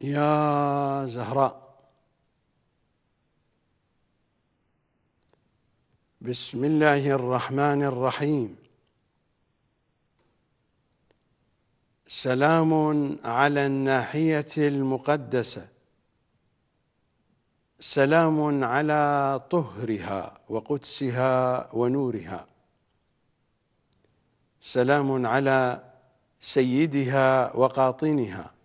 يا زهراء بسم الله الرحمن الرحيم سلام على الناحيه المقدسه سلام على طهرها وقدسها ونورها سلام على سيدها وقاطنها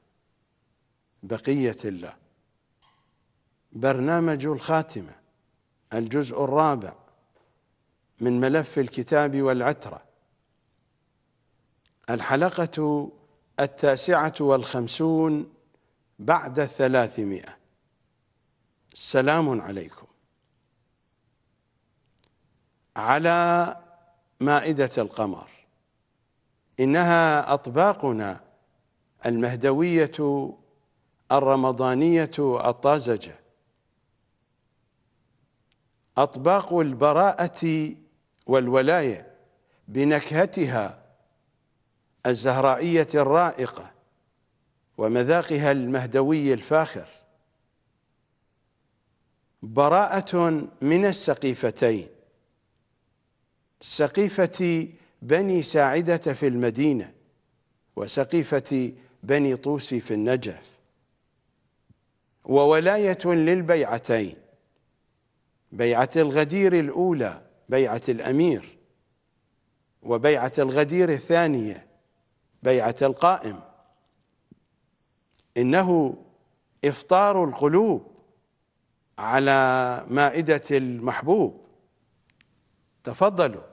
بقية الله برنامج الخاتمة الجزء الرابع من ملف الكتاب والعترة الحلقة التاسعة والخمسون بعد الثلاثمائة سلام عليكم على مائدة القمر إنها أطباقنا المهدوية الرمضانية الطازجة أطباق البراءة والولاية بنكهتها الزهرائية الرائقة ومذاقها المهدوي الفاخر براءة من السقيفتين سقيفة بني ساعدة في المدينة وسقيفة بني طوسي في النجف وولاية للبيعتين بيعة الغدير الأولى بيعة الأمير وبيعة الغدير الثانية بيعة القائم إنه إفطار القلوب على مائدة المحبوب تفضلوا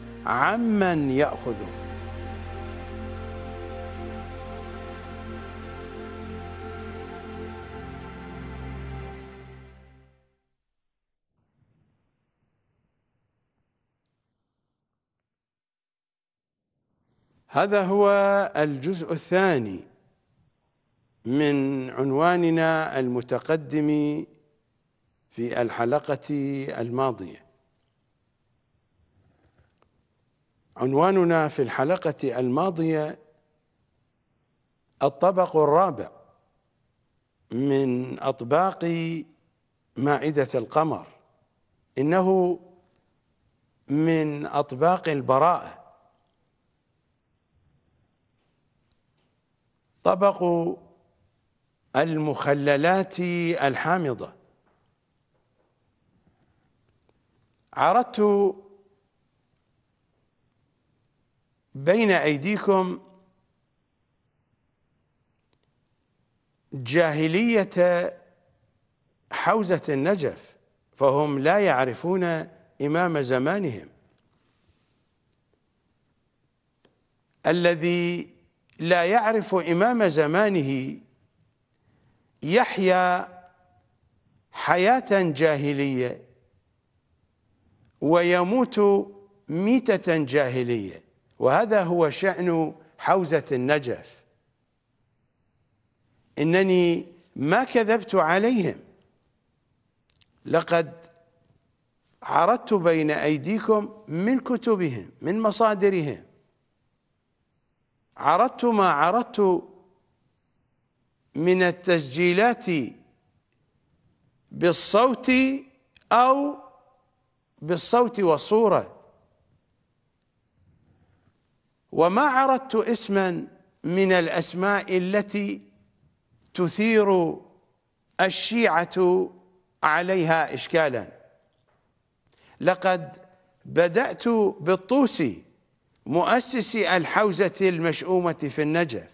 عمن يأخذه هذا هو الجزء الثاني من عنواننا المتقدم في الحلقة الماضية عنواننا في الحلقة الماضية الطبق الرابع من أطباق مائدة القمر إنه من أطباق البراءة طبق المخللات الحامضة عرضت بين أيديكم جاهلية حوزة النجف فهم لا يعرفون إمام زمانهم الذي لا يعرف إمام زمانه يحيا حياة جاهلية ويموت ميتة جاهلية وهذا هو شأن حوزة النجف إنني ما كذبت عليهم لقد عرضت بين أيديكم من كتبهم من مصادرهم عرضت ما عرضت من التسجيلات بالصوت أو بالصوت والصورة وما عرضت اسما من الاسماء التي تثير الشيعه عليها اشكالا لقد بدات بالطوسي مؤسس الحوزه المشؤومه في النجف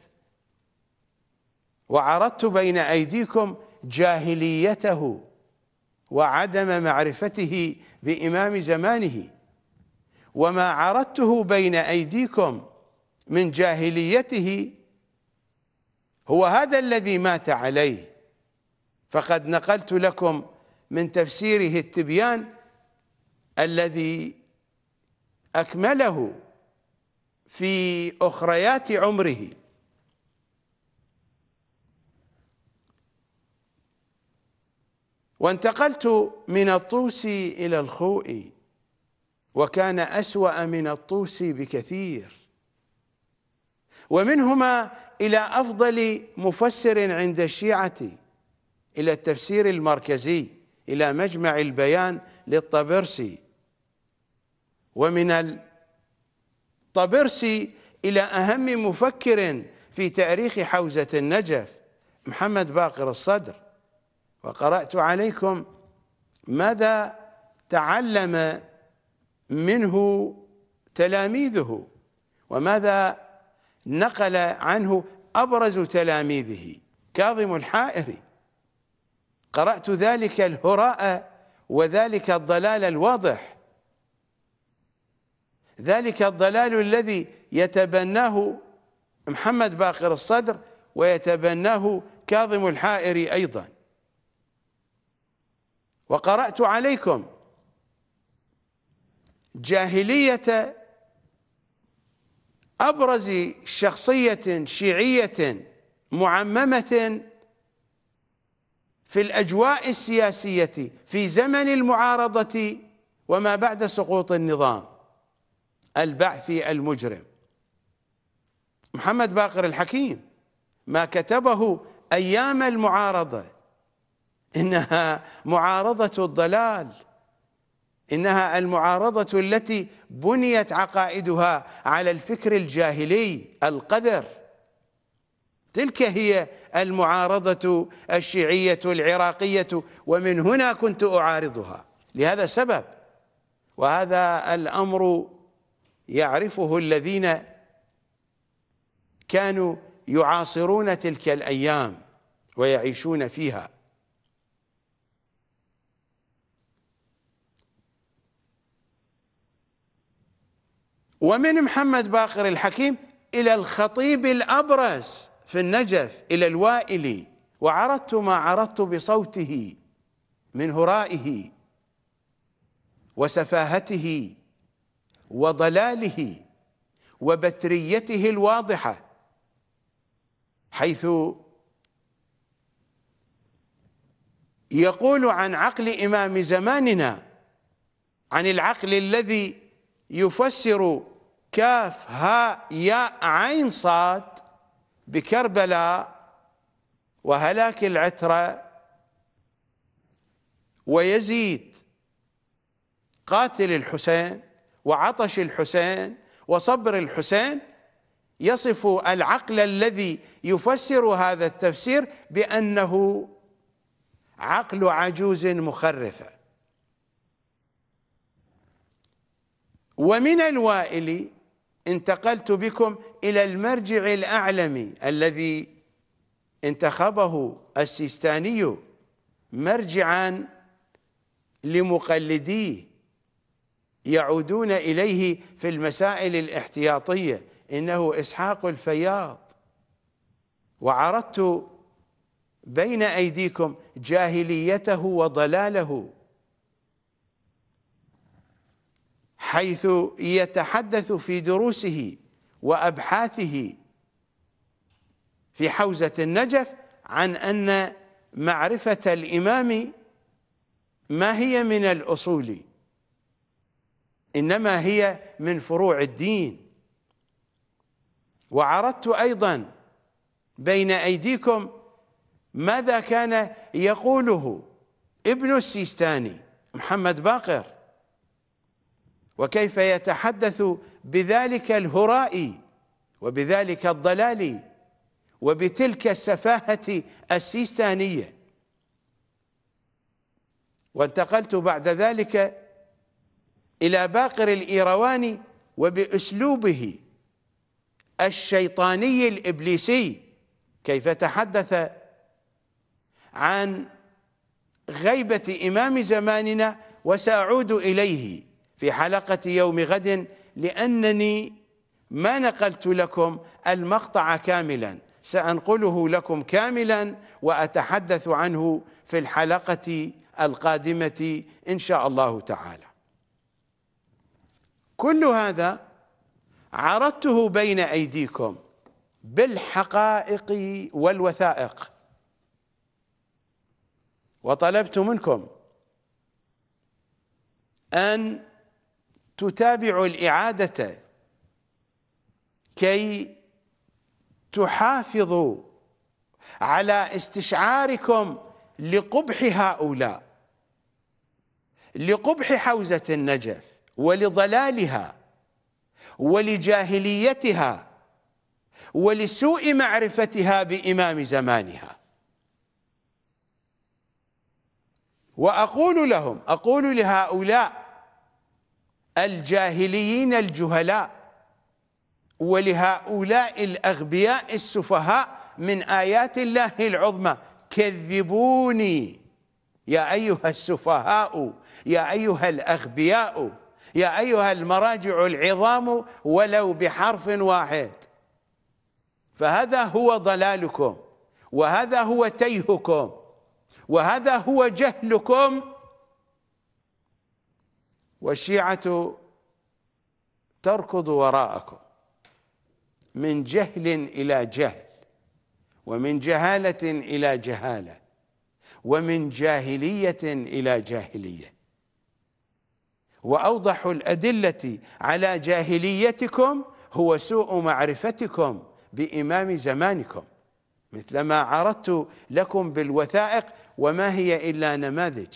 وعرضت بين ايديكم جاهليته وعدم معرفته بامام زمانه وما عرضته بين ايديكم من جاهليته هو هذا الذي مات عليه فقد نقلت لكم من تفسيره التبيان الذي أكمله في أخريات عمره وانتقلت من الطوس إلى الخوئي وكان أسوأ من الطوس بكثير ومنهما إلى أفضل مفسر عند الشيعة إلى التفسير المركزي إلى مجمع البيان للطبرسي ومن الطبرسي إلى أهم مفكر في تاريخ حوزة النجف محمد باقر الصدر وقرأت عليكم ماذا تعلم منه تلاميذه وماذا نقل عنه أبرز تلاميذه كاظم الحائري قرأت ذلك الهراء وذلك الضلال الواضح ذلك الضلال الذي يتبناه محمد باقر الصدر ويتبناه كاظم الحائري أيضا وقرأت عليكم جاهلية أبرز شخصية شيعية معممة في الأجواء السياسية في زمن المعارضة وما بعد سقوط النظام البعثي المجرم محمد باقر الحكيم ما كتبه أيام المعارضة إنها معارضة الضلال إنها المعارضة التي بنيت عقائدها على الفكر الجاهلي القذر تلك هي المعارضة الشيعية العراقية ومن هنا كنت أعارضها لهذا سبب وهذا الأمر يعرفه الذين كانوا يعاصرون تلك الأيام ويعيشون فيها ومن محمد باقر الحكيم إلى الخطيب الأبرز في النجف إلى الوائلي وعرضت ما عرضت بصوته من هرائه وسفاهته وضلاله وبتريته الواضحة حيث يقول عن عقل إمام زماننا عن العقل الذي يفسر كاف هاء ياء عين صاد بكربلاء وهلاك العترة ويزيد قاتل الحسين وعطش الحسين وصبر الحسين يصف العقل الذي يفسر هذا التفسير بأنه عقل عجوز مخرفه ومن الوائل انتقلت بكم إلى المرجع الأعلمي الذي انتخبه السيستاني مرجعا لمقلديه يعودون إليه في المسائل الاحتياطية إنه إسحاق الفياض وعرضت بين أيديكم جاهليته وضلاله حيث يتحدث في دروسه وأبحاثه في حوزة النجف عن أن معرفة الإمام ما هي من الأصول إنما هي من فروع الدين وعرضت أيضا بين أيديكم ماذا كان يقوله ابن السيستاني محمد باقر وكيف يتحدث بذلك الهراء وبذلك الضلال وبتلك السفاهة السيستانية وانتقلت بعد ذلك إلى باقر الإيرواني وبأسلوبه الشيطاني الإبليسي كيف تحدث عن غيبة إمام زماننا وسأعود إليه في حلقة يوم غد لأنني ما نقلت لكم المقطع كاملا سأنقله لكم كاملا وأتحدث عنه في الحلقة القادمة إن شاء الله تعالى كل هذا عرضته بين أيديكم بالحقائق والوثائق وطلبت منكم أن تتابع الإعادة كي تحافظوا على استشعاركم لقبح هؤلاء لقبح حوزة النجف ولضلالها ولجاهليتها ولسوء معرفتها بإمام زمانها وأقول لهم أقول لهؤلاء الجاهليين الجهلاء ولهؤلاء الأغبياء السفهاء من آيات الله العظمى كذبوني يا أيها السفهاء يا أيها الأغبياء يا أيها المراجع العظام ولو بحرف واحد فهذا هو ضلالكم وهذا هو تيهكم وهذا هو جهلكم والشيعة تركض وراءكم من جهل إلى جهل ومن جهالة إلى جهالة ومن جاهلية إلى جاهلية وأوضح الأدلة على جاهليتكم هو سوء معرفتكم بإمام زمانكم مثلما عرضت لكم بالوثائق وما هي إلا نماذج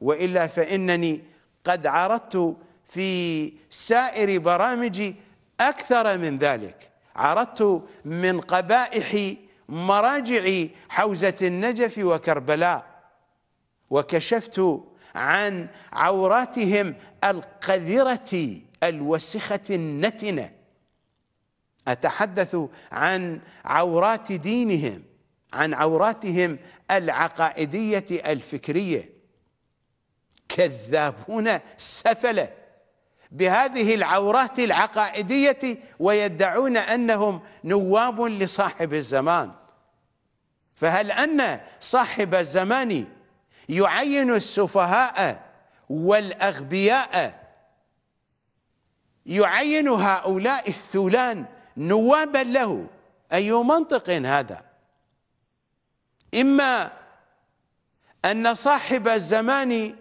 وإلا فإنني قد عرضت في سائر برامجي أكثر من ذلك عرضت من قبائح مراجع حوزة النجف وكربلاء وكشفت عن عوراتهم القذرة الوسخة النتنة أتحدث عن عورات دينهم عن عوراتهم العقائدية الفكرية كذابون سفله بهذه العورات العقائديه ويدعون انهم نواب لصاحب الزمان فهل ان صاحب الزمان يعين السفهاء والاغبياء يعين هؤلاء الثولان نوابا له اي منطق هذا اما ان صاحب الزمان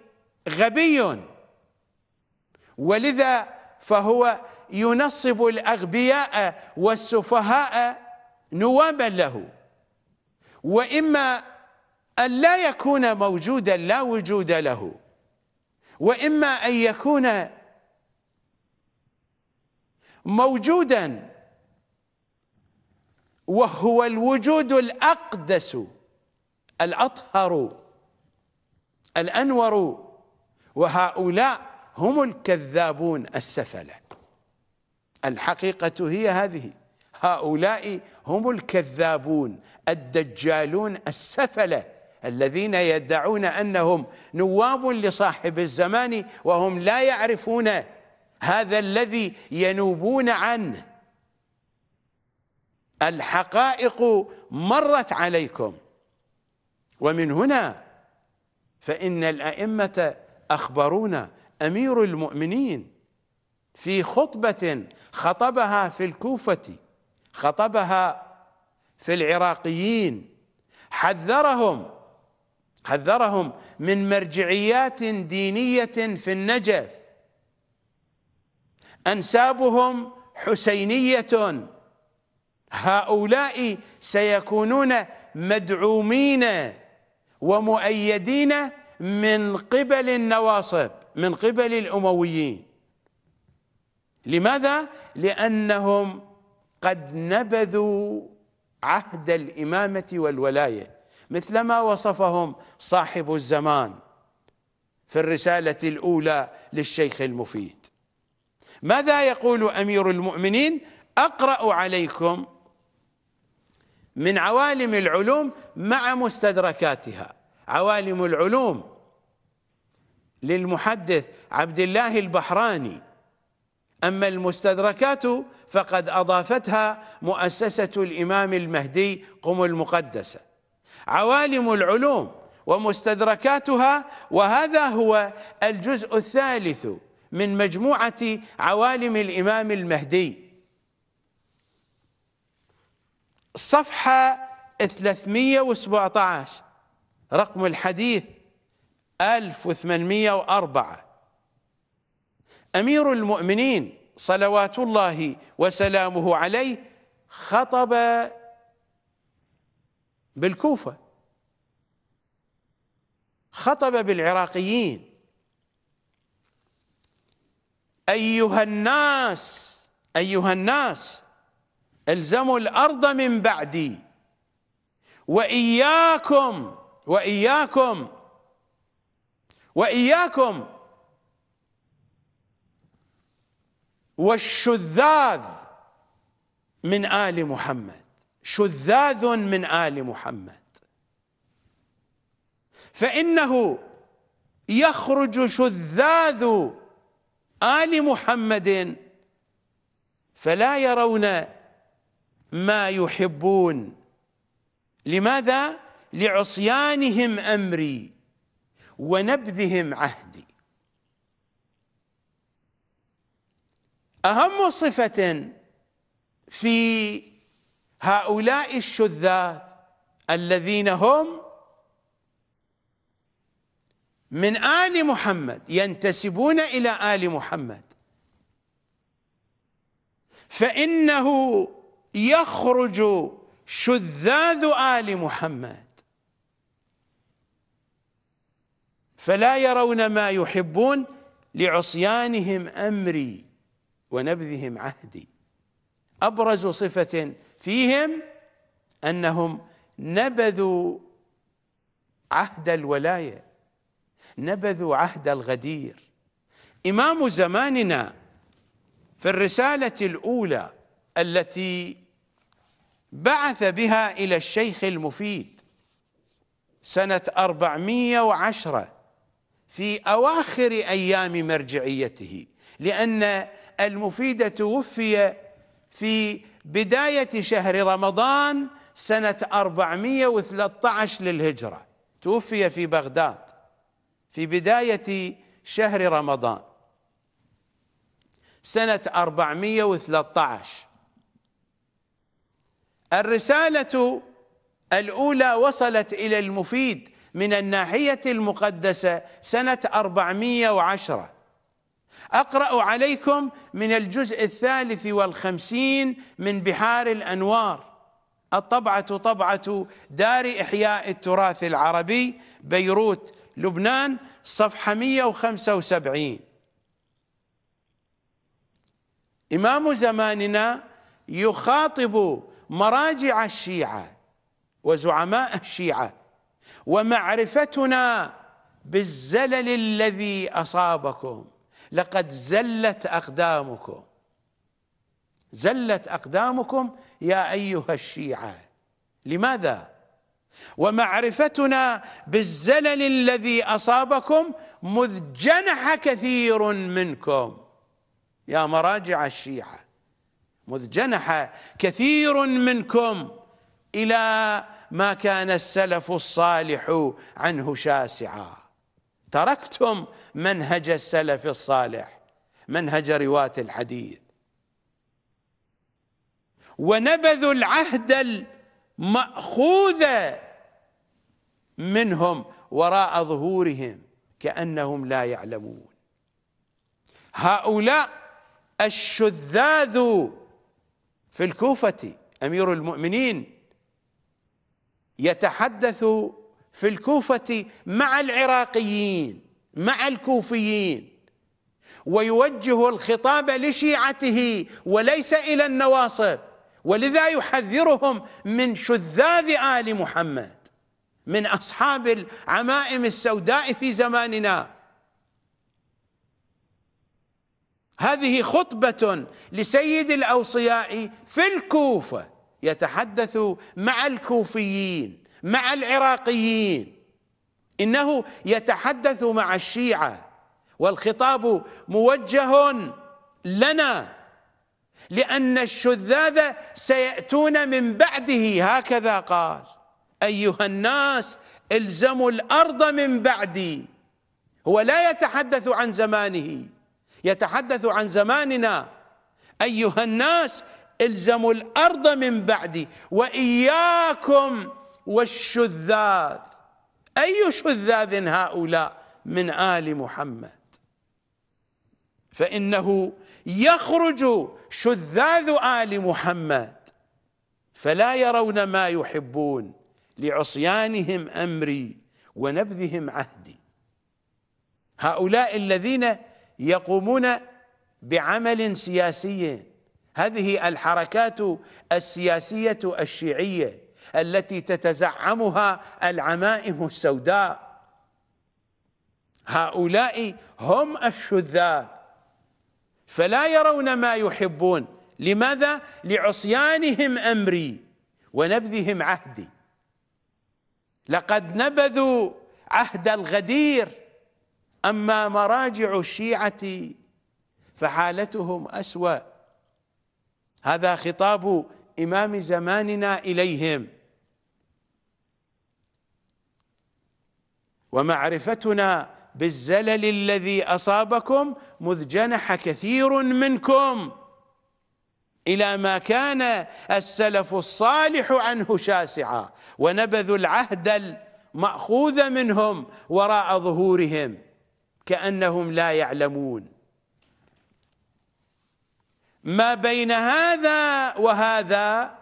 غبي ولذا فهو ينصب الأغبياء والسفهاء نوابا له وإما أن لا يكون موجودا لا وجود له وإما أن يكون موجودا وهو الوجود الأقدس الأطهر الأنور وهؤلاء هم الكذابون السفلة الحقيقة هي هذه هؤلاء هم الكذابون الدجالون السفلة الذين يدعون أنهم نواب لصاحب الزمان وهم لا يعرفون هذا الذي ينوبون عنه الحقائق مرت عليكم ومن هنا فإن الأئمة اخبرونا امير المؤمنين في خطبه خطبها في الكوفه خطبها في العراقيين حذرهم حذرهم من مرجعيات دينيه في النجف انسابهم حسينيه هؤلاء سيكونون مدعومين ومؤيدين من قبل النواصب من قبل الأمويين لماذا؟ لأنهم قد نبذوا عهد الإمامة والولاية مثلما وصفهم صاحب الزمان في الرسالة الأولى للشيخ المفيد ماذا يقول أمير المؤمنين أقرأ عليكم من عوالم العلوم مع مستدركاتها عوالم العلوم للمحدث عبد الله البحراني أما المستدركات فقد أضافتها مؤسسة الإمام المهدي قم المقدسة عوالم العلوم ومستدركاتها وهذا هو الجزء الثالث من مجموعة عوالم الإمام المهدي صفحة 317 رقم الحديث 1804 أمير المؤمنين صلوات الله وسلامه عليه خطب بالكوفة خطب بالعراقيين أيها الناس أيها الناس الزموا الأرض من بعدي وإياكم وإياكم وإياكم والشذاذ من آل محمد شذاذ من آل محمد فإنه يخرج شذاذ آل محمد فلا يرون ما يحبون لماذا؟ لعصيانهم امري ونبذهم عهدي اهم صفه في هؤلاء الشذاذ الذين هم من آل محمد ينتسبون إلى آل محمد فإنه يخرج شذاذ آل محمد فلا يرون ما يحبون لعصيانهم أمري ونبذهم عهدي أبرز صفة فيهم أنهم نبذوا عهد الولاية نبذوا عهد الغدير إمام زماننا في الرسالة الأولى التي بعث بها إلى الشيخ المفيد سنة 410 في أواخر أيام مرجعيته لأن المفيد توفي في بداية شهر رمضان سنة 413 للهجرة توفي في بغداد في بداية شهر رمضان سنة 413 الرسالة الأولى وصلت إلى المفيد من الناحية المقدسة سنة 410 أقرأ عليكم من الجزء الثالث والخمسين من بحار الأنوار الطبعة طبعة دار إحياء التراث العربي بيروت لبنان صفحة 175 إمام زماننا يخاطب مراجع الشيعة وزعماء الشيعة ومعرفتنا بالزلل الذي اصابكم لقد زلت اقدامكم زلت اقدامكم يا ايها الشيعه لماذا ومعرفتنا بالزلل الذي اصابكم مذ جنح كثير منكم يا مراجع الشيعه مذ جنح كثير منكم الى ما كان السلف الصالح عنه شاسعا تركتم منهج السلف الصالح منهج رواة الحديث ونبذوا العهد المأخوذ منهم وراء ظهورهم كأنهم لا يعلمون هؤلاء الشذاذ في الكوفة أمير المؤمنين يتحدث في الكوفة مع العراقيين مع الكوفيين ويوجه الخطاب لشيعته وليس إلى النواصب ولذا يحذرهم من شذاذ آل محمد من أصحاب العمائم السوداء في زماننا هذه خطبة لسيد الأوصياء في الكوفة يتحدث مع الكوفيين مع العراقيين انه يتحدث مع الشيعه والخطاب موجه لنا لان الشذاذ سياتون من بعده هكذا قال ايها الناس الزموا الارض من بعدي هو لا يتحدث عن زمانه يتحدث عن زماننا ايها الناس الزموا الارض من بعدي واياكم والشذاذ اي شذاذ هؤلاء من ال محمد فانه يخرج شذاذ ال محمد فلا يرون ما يحبون لعصيانهم امري ونبذهم عهدي هؤلاء الذين يقومون بعمل سياسي هذه الحركات السياسية الشيعية التي تتزعمها العمائم السوداء هؤلاء هم الشذاذ فلا يرون ما يحبون لماذا؟ لعصيانهم أمري ونبذهم عهدي لقد نبذوا عهد الغدير أما مراجع الشيعة فحالتهم أسوأ هذا خطاب إمام زماننا إليهم ومعرفتنا بالزلل الذي أصابكم مذ جنح كثير منكم إلى ما كان السلف الصالح عنه شاسعا ونبذوا العهد المأخوذ منهم وراء ظهورهم كأنهم لا يعلمون ما بين هذا وهذا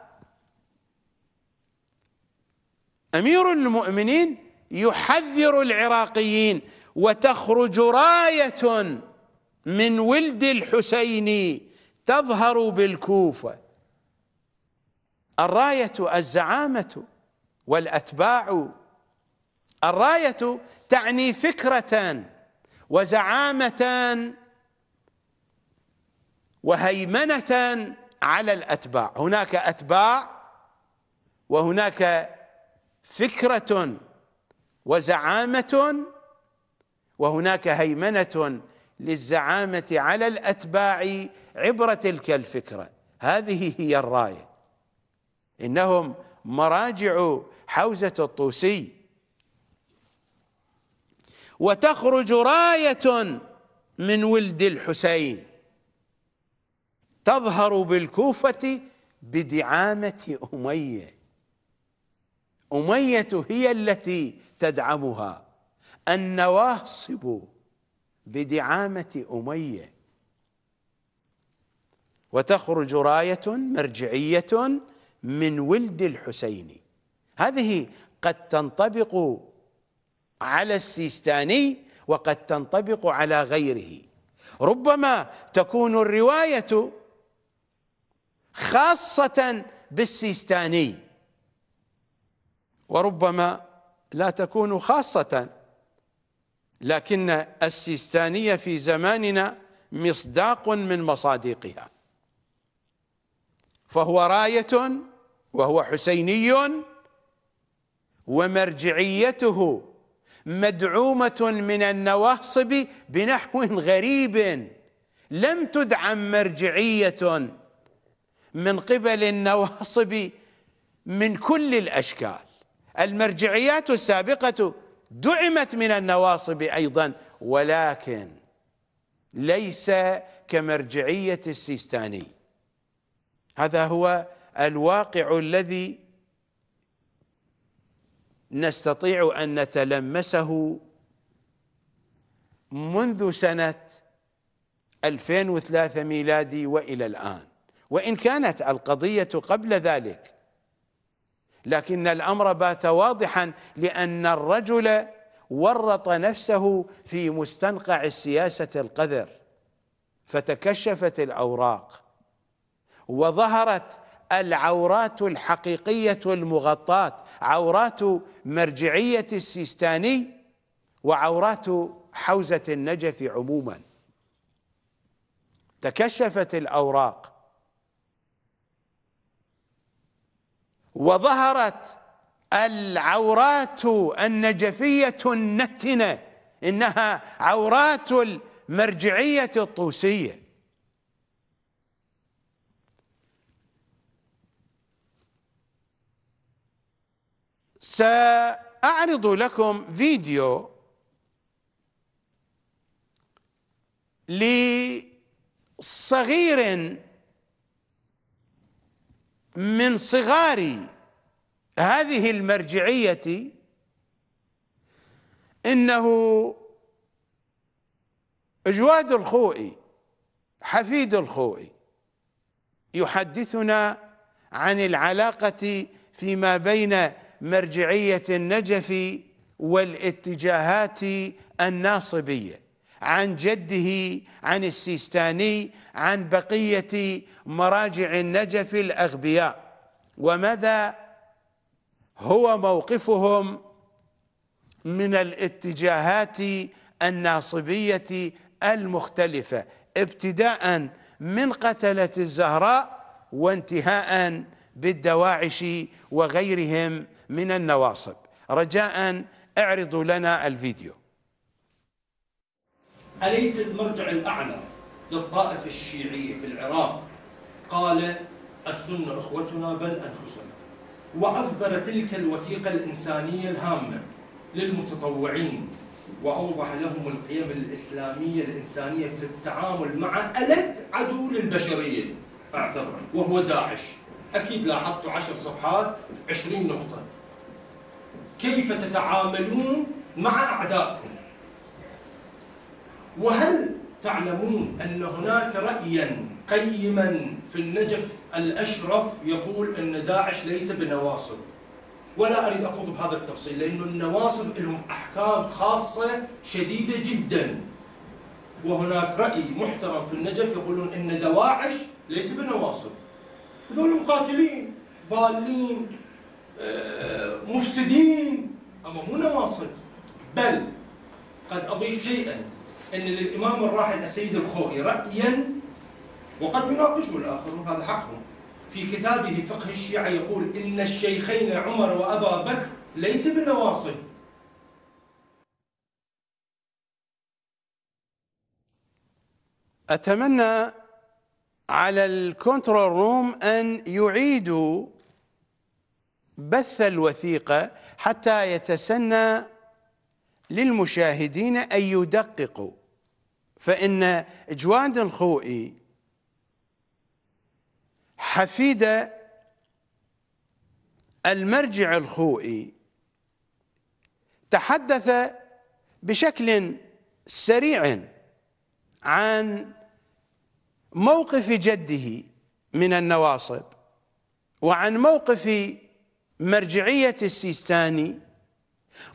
امير المؤمنين يحذر العراقيين وتخرج رايه من ولد الحسين تظهر بالكوفه الرايه الزعامه والاتباع الرايه تعني فكره وزعامه وهيمنة على الأتباع هناك أتباع وهناك فكرة وزعامة وهناك هيمنة للزعامة على الأتباع عبر تلك الفكرة هذه هي الراية إنهم مراجع حوزة الطوسي وتخرج راية من ولد الحسين تظهر بالكوفة بدعامة أمية أمية هي التي تدعمها النواصب بدعامة أمية وتخرج راية مرجعية من ولد الحسين هذه قد تنطبق على السيستاني وقد تنطبق على غيره ربما تكون الروايه خاصة بالسيستاني وربما لا تكون خاصة لكن السيستانية في زماننا مصداق من مصادقها فهو راية وهو حسيني ومرجعيته مدعومة من النواصب بنحو غريب لم تدعم مرجعية من قبل النواصب من كل الاشكال المرجعيات السابقه دعمت من النواصب ايضا ولكن ليس كمرجعيه السيستاني هذا هو الواقع الذي نستطيع ان نتلمسه منذ سنه 2003 ميلادي والى الان وإن كانت القضية قبل ذلك لكن الأمر بات واضحا لأن الرجل ورط نفسه في مستنقع السياسة القذر فتكشفت الأوراق وظهرت العورات الحقيقية المغطاة عورات مرجعية السيستاني وعورات حوزة النجف عموما تكشفت الأوراق وظهرت العورات النجفية النتنة إنها عورات المرجعية الطوسية سأعرض لكم فيديو لصغير من صغار هذه المرجعية إنه جواد الخوئي حفيد الخوئي يحدثنا عن العلاقة فيما بين مرجعية النجف والاتجاهات الناصبية عن جده عن السيستاني عن بقية مراجع النجف الأغبياء وماذا هو موقفهم من الاتجاهات الناصبية المختلفة ابتداء من قتلة الزهراء وانتهاء بالدواعش وغيرهم من النواصب رجاء اعرضوا لنا الفيديو أليس المرجع الأعلى للطائفة الشيعية في العراق قال السنة أخوتنا بل أنفسنا وأصدر تلك الوثيقة الإنسانية الهامة للمتطوعين وأوضح لهم القيم الإسلامية الإنسانية في التعامل مع ألد عدو للبشرية أعتبر وهو داعش أكيد لاحظتوا عشر صفحات عشرين نقطة كيف تتعاملون مع أعدائكم وهل تعلمون أن هناك رأيا قيما في النجف الأشرف يقول أن داعش ليس بنواصب ولا أريد أخوض بهذا التفصيل لأن النواصب لهم أحكام خاصة شديدة جدا وهناك رأي محترم في النجف يقولون أن دواعش ليس بنواصب هذول مقاتلين ضالين آه، مفسدين أما مو نواصب بل قد أضيف شيئا أن للإمام الراحل السيد الخوئي رأيا وقد يناقشه الآخرون هذا حقهم في كتابه فقه الشيعة يقول إن الشيخين عمر وأبا بكر ليس بالنواصب أتمنى على الكنترول روم أن يعيدوا بث الوثيقة حتى يتسنى للمشاهدين أن يدققوا فإن جواد الخوئي حفيد المرجع الخوئي تحدث بشكل سريع عن موقف جده من النواصب وعن موقف مرجعية السيستاني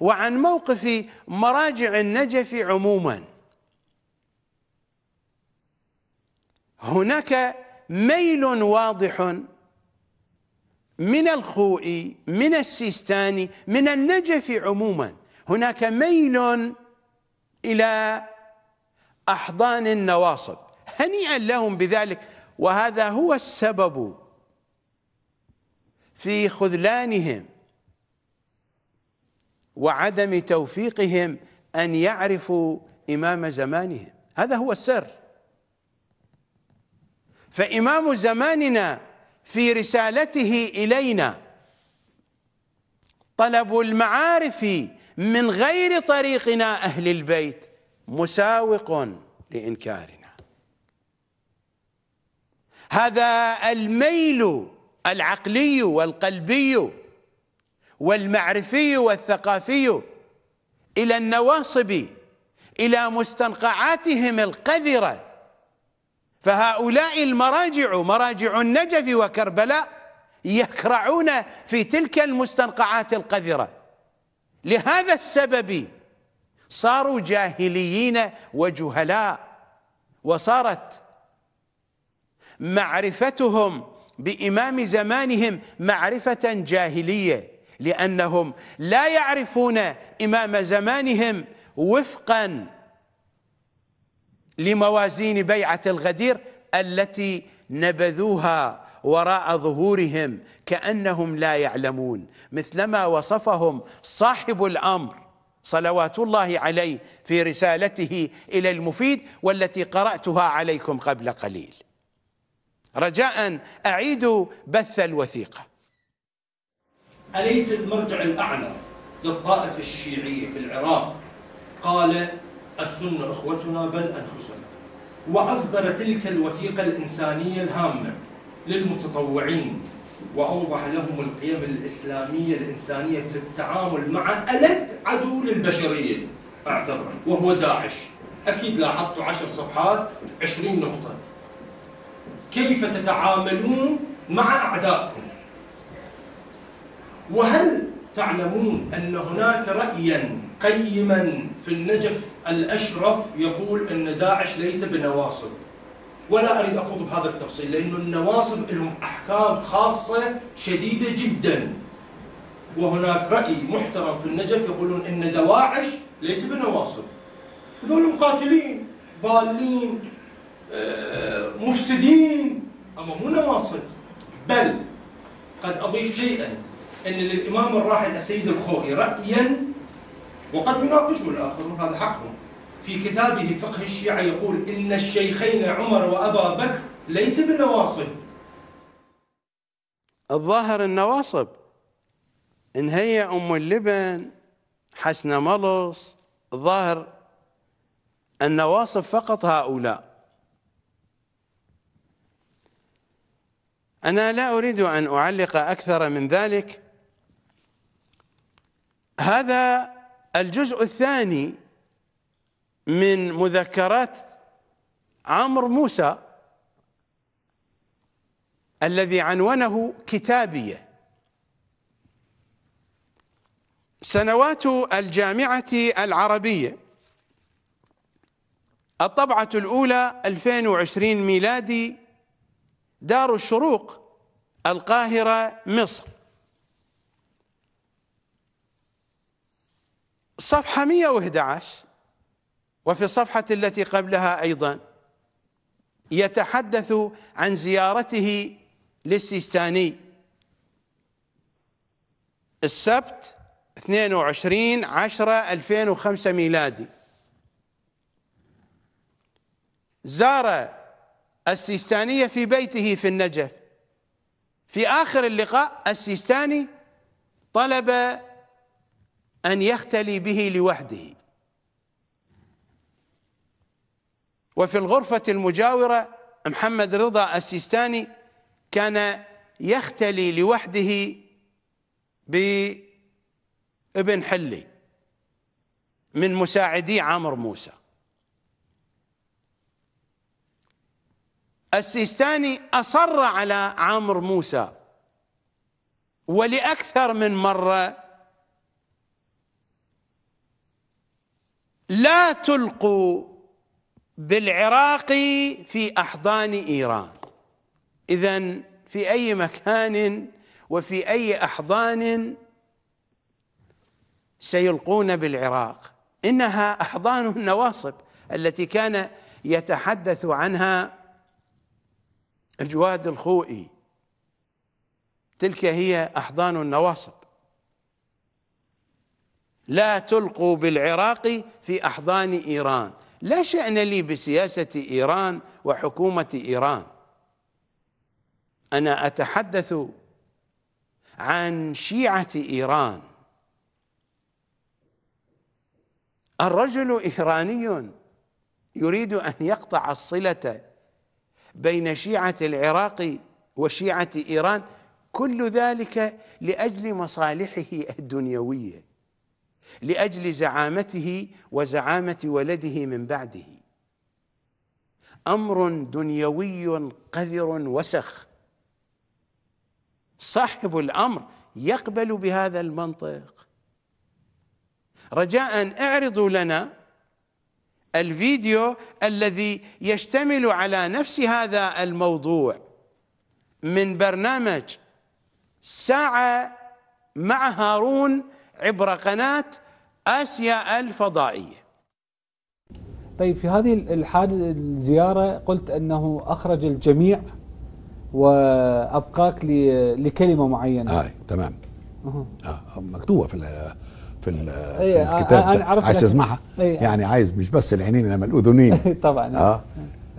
وعن موقف مراجع النجف عموما هناك ميل واضح من الخوئي من السيستاني من النجف عموما هناك ميل إلى أحضان النواصب هنيئا لهم بذلك وهذا هو السبب في خذلانهم وعدم توفيقهم أن يعرفوا إمام زمانهم هذا هو السر فامام زماننا في رسالته الينا طلب المعارف من غير طريقنا اهل البيت مساوق لانكارنا هذا الميل العقلي والقلبي والمعرفي والثقافي الى النواصب الى مستنقعاتهم القذره فهؤلاء المراجع مراجع النجف وكربلاء يكرعون في تلك المستنقعات القذرة لهذا السبب صاروا جاهليين وجهلاء وصارت معرفتهم بإمام زمانهم معرفة جاهلية لأنهم لا يعرفون إمام زمانهم وفقاً لموازين بيعة الغدير التي نبذوها وراء ظهورهم كأنهم لا يعلمون مثلما وصفهم صاحب الأمر صلوات الله عليه في رسالته إلى المفيد والتي قرأتها عليكم قبل قليل رجاء أعيدوا بث الوثيقة أليس المرجع الأعلى للطائفة الشيعية في العراق قال السنة أخوتنا بل أنفسنا وأصدر تلك الوثيقة الإنسانية الهامة للمتطوعين وأوضح لهم القيم الإسلامية الإنسانية في التعامل مع ألد عدو للبشرية أعتبر وهو داعش أكيد لاحظتوا عشر صفحات عشرين نقطة كيف تتعاملون مع أعدائكم وهل تعلمون أن هناك رأيا قيما في النجف الأشرف يقول أن داعش ليس بنواصب ولا أريد أخوض بهذا التفصيل لأن النواصب لهم أحكام خاصة شديدة جدا وهناك رأي محترم في النجف يقولون أن دواعش ليس بنواصب هذول مقاتلين ضالين آه، مفسدين أما مو نواصب بل قد أضيف شيئا أن للإمام الراحل السيد الخوئي رأيا وقد يناقشه الآخرون هذا حقهم في كتابه فقه الشيعة يقول إن الشيخين عمر وأبا بكر ليس بالنواصب الظاهر النواصب إن هي أم اللبن حسن ملص ظاهر النواصب فقط هؤلاء أنا لا أريد أن أعلق أكثر من ذلك هذا الجزء الثاني من مذكرات عمرو موسى الذي عنونه كتابيه سنوات الجامعه العربيه الطبعه الاولى 2020 ميلادي دار الشروق القاهره مصر صفحة 111 وفي الصفحة التي قبلها أيضا يتحدث عن زيارته للسيستاني السبت 22 10 2005 ميلادي زار السيستانية في بيته في النجف في آخر اللقاء السيستاني طلب أن يختلي به لوحده وفي الغرفة المجاورة محمد رضا السيستاني كان يختلي لوحده بابن حلي من مساعدي عامر موسى السيستاني أصر على عامر موسى ولأكثر من مرة لا تلقوا بالعراق في احضان ايران اذا في اي مكان وفي اي احضان سيلقون بالعراق انها احضان النواصب التي كان يتحدث عنها الجواد الخوئي تلك هي احضان النواصب لا تلقوا بالعراق في أحضان إيران لا شأن لي بسياسة إيران وحكومة إيران أنا أتحدث عن شيعة إيران الرجل إيراني يريد أن يقطع الصلة بين شيعة العراق وشيعة إيران كل ذلك لأجل مصالحه الدنيوية لاجل زعامته وزعامه ولده من بعده امر دنيوي قذر وسخ صاحب الامر يقبل بهذا المنطق رجاء اعرضوا لنا الفيديو الذي يشتمل على نفس هذا الموضوع من برنامج ساعه مع هارون عبر قناة آسيا الفضائية طيب في هذه الحال الزيارة قلت أنه أخرج الجميع وأبقاك لكلمة معينة آه تمام آه مكتوبة في في, إيه، آه، الكتاب أنا عايز اسمعها إيه. يعني عايز مش بس العينين انما الاذنين طبعا آه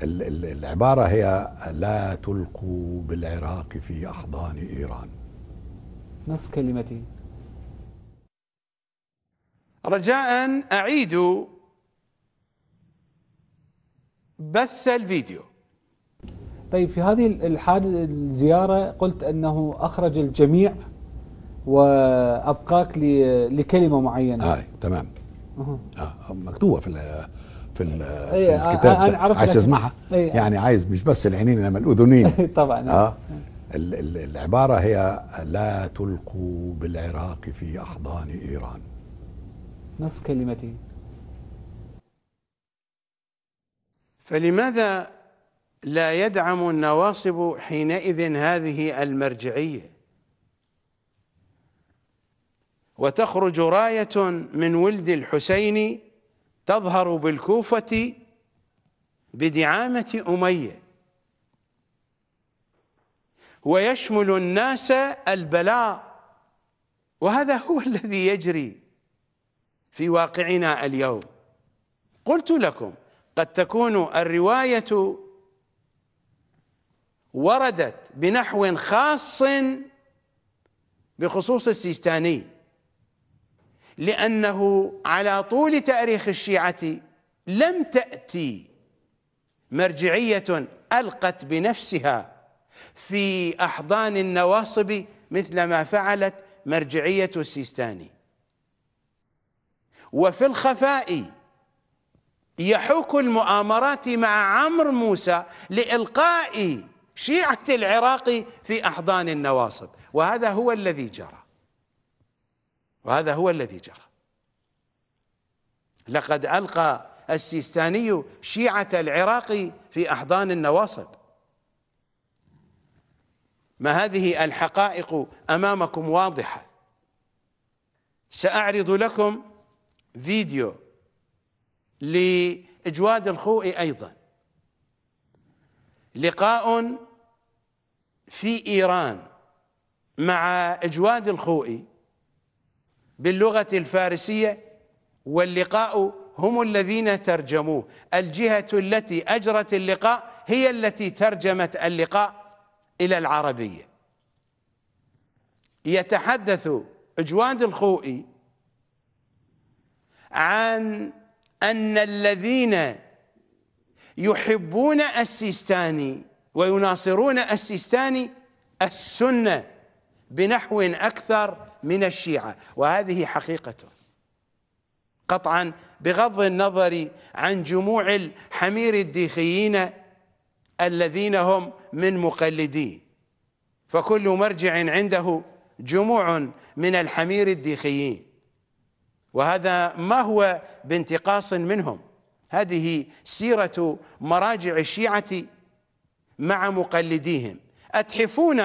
العباره هي لا تلقوا بالعراق في احضان ايران نفس كلمتي رجاء أعيدوا بث الفيديو طيب في هذه الحادثة الزيارة قلت أنه أخرج الجميع وأبقاك لكلمة معينة آه تمام آه مكتوبة في في, في إيه، الكتاب أنا عرفت عايز اسمعها إيه. يعني عايز مش بس العينين انما الاذنين طبعا آه العباره هي لا تلقوا بالعراق في احضان ايران نص كلمتين فلماذا لا يدعم النواصب حينئذ هذه المرجعية وتخرج راية من ولد الحسين تظهر بالكوفة بدعامة أمية ويشمل الناس البلاء وهذا هو الذي يجري في واقعنا اليوم قلت لكم قد تكون الرواية وردت بنحو خاص بخصوص السيستاني لأنه على طول تاريخ الشيعة لم تأتي مرجعية ألقت بنفسها في أحضان النواصب مثل ما فعلت مرجعية السيستاني وفي الخفاء يحوك المؤامرات مع عمرو موسى لإلقاء شيعة العراق في أحضان النواصب وهذا هو الذي جرى وهذا هو الذي جرى لقد ألقى السيستاني شيعة العراق في أحضان النواصب ما هذه الحقائق أمامكم واضحة سأعرض لكم فيديو لإجواد الخوئي أيضا لقاء في إيران مع إجواد الخوئي باللغة الفارسية واللقاء هم الذين ترجموه الجهة التي أجرت اللقاء هي التي ترجمت اللقاء إلى العربية يتحدث إجواد الخوئي عن أن الذين يحبون السيستاني ويناصرون السيستاني السنة بنحو أكثر من الشيعة وهذه حقيقته قطعا بغض النظر عن جموع الحمير الديخيين الذين هم من مقلديه فكل مرجع عنده جموع من الحمير الديخيين وهذا ما هو بانتقاص منهم هذه سيرة مراجع الشيعة مع مقلديهم أتحفون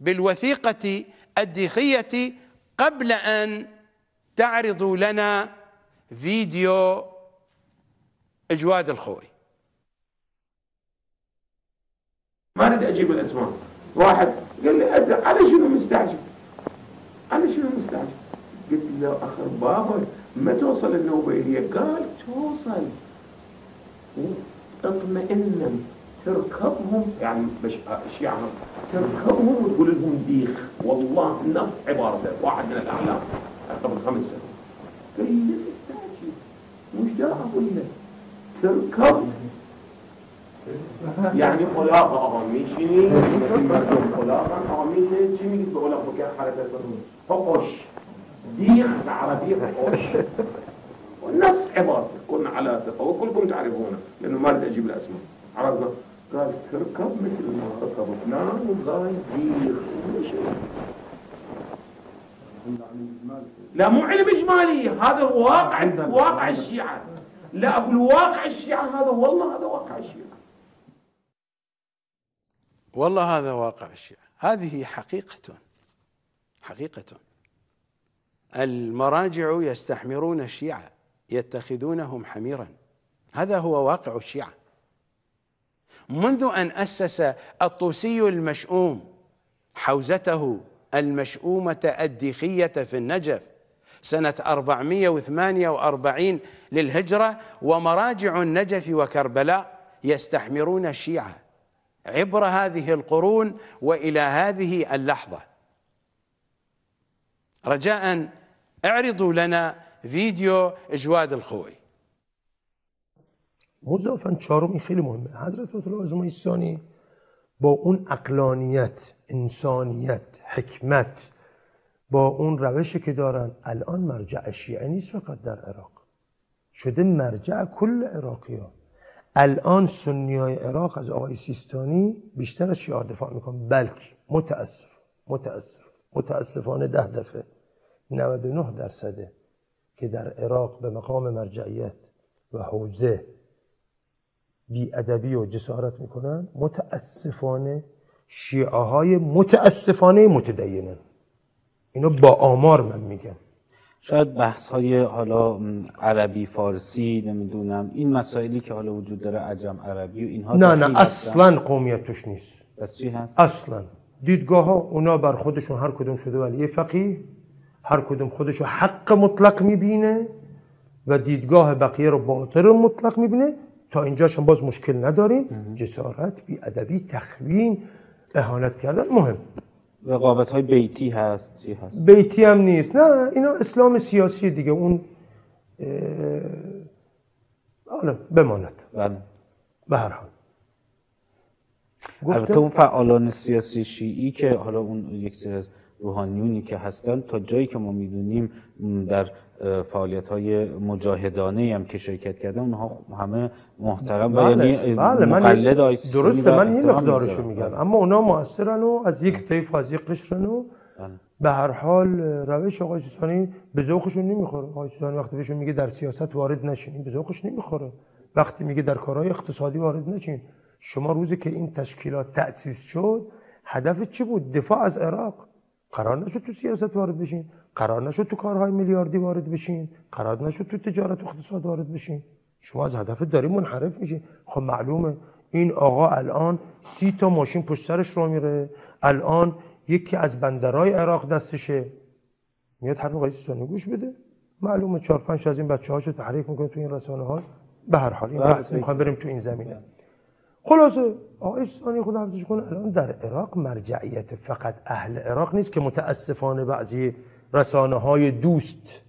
بالوثيقة الديخية قبل أن تعرضوا لنا فيديو إجواد الخوي ما اريد اجيب الاسماء واحد قال لي على شنو مستعجل على شنو مستعجل قلت له اخر بابك ما توصل النوبه الي قال توصل اطمئنا تركبهم يعني مش يعني تركبهم وتقول لهم ديخ والله نفس عبارته واحد من الاعلام قبل خمس سنوات قال لي تستعجل مش ده اقول لك تركب يعني خلاقة آه، أغاميشني آه، مكتوب خلاقة آه، أغاميشني جيمي قلت بقول لك بكاء حركة فنون فقش ديخ على بيخ والناس عبارة كنا على ثقة وكلكم تعرفونه لأنه ما بدي أجيب الأسماء عرفنا قال تركب مثل ما ركب فلان نعم، ديخ بيخ لا مو علم إجمالي هذا واقع واقع الشيعة لا أقول واقع الشيعة هذا والله هذا واقع الشيعة والله هذا واقع الشيعة هذه حقيقة حقيقة المراجع يستحمرون الشيعة يتخذونهم حميرا هذا هو واقع الشيعة منذ أن أسس الطوسي المشؤوم حوزته المشؤومة الديخية في النجف سنة 448 للهجرة ومراجع النجف وكربلاء يستحمرون الشيعة عبر هذه القرون وإلى هذه اللحظة رجاءً اعرضوا لنا فیدیو جواد الخوی مضافا چهارمی خیلی مهمه حضرت آیت الله عظیم ایستانی با اون اقلانیت انسانیت حکمت با اون روشی که دارن الان مرجع شیعه نیست فقط در عراق شده مرجع کل عراقی ها الان سنی های عراق از آقای سیستانی بیشتر از شیعه دفاع میکنن بلکه متاسف متاسف متاسفانه ده دفعه 99 درصده که در عراق به مقام مرجعیت و حوزه بیادبی و جسارت میکنن متاسفانه شیعه های متاسفانه متدینن اینو با آمار من میگم شاید بحث های حالا عربی فارسی نمیدونم این مسائلی که حالا وجود داره عجم عربی و اینها نه نه اصلا قومیت نیست پس چی هست؟ اصلا دیدگاه ها اونا بر خودشون هر کدوم شده ولی یه فقیه هر کدوم خودش رو حق مطلق میبینه و دیدگاه بقیه رو باطل مطلق میبینه تا اینجا هم باز مشکل نداریم جسارت بیادبی تخوین اهانت کردن مهم رقابت های بیتی هست چی هست بیتی هم نیست نه اینا اسلام سیاسی دیگه اون حالا بماند بله به هر حال البته اون فعالان سیاسی شیعی که حالا اون یک سری از روحانیونی که هستن تا جایی که ما میدونیم در فعالیت های مجاهدانه هم که شرکت کرده اونها خب همه محترم بله، یعنی بله،, بله، مقلد من درسته من این مقدارشو میگم بله. اما اونا موثرن و از یک بله. طیف از یک قشرن و به هر حال روش آقای سیستانی به نمیخوره آقای سیستانی وقتی بهشون میگه در سیاست وارد نشین به نمیخوره وقتی میگه در کارهای اقتصادی وارد نشین شما روزی که این تشکیلات تأسیس شد هدف چی بود دفاع از عراق قرار نشد تو سیاست وارد بشین قرار نشد تو کارهای میلیاردی وارد بشین قرار نشد تو تجارت و اقتصاد وارد بشین شما از هدف داری منحرف میشین خب معلومه این آقا الان سی تا ماشین پشت سرش رو میره الان یکی از بندرهای عراق دستشه میاد حرف قایسی سانی گوش بده معلومه چهار پنج از این بچه تحریک میکنه تو این رسانه ها به هر حال این بحث بله، میخوام بریم تو این زمینه خلاصه آقای ثانی خود همتش کنه الان در عراق مرجعیت فقط اهل عراق نیست که متاسفانه بعضی رسانه های دوست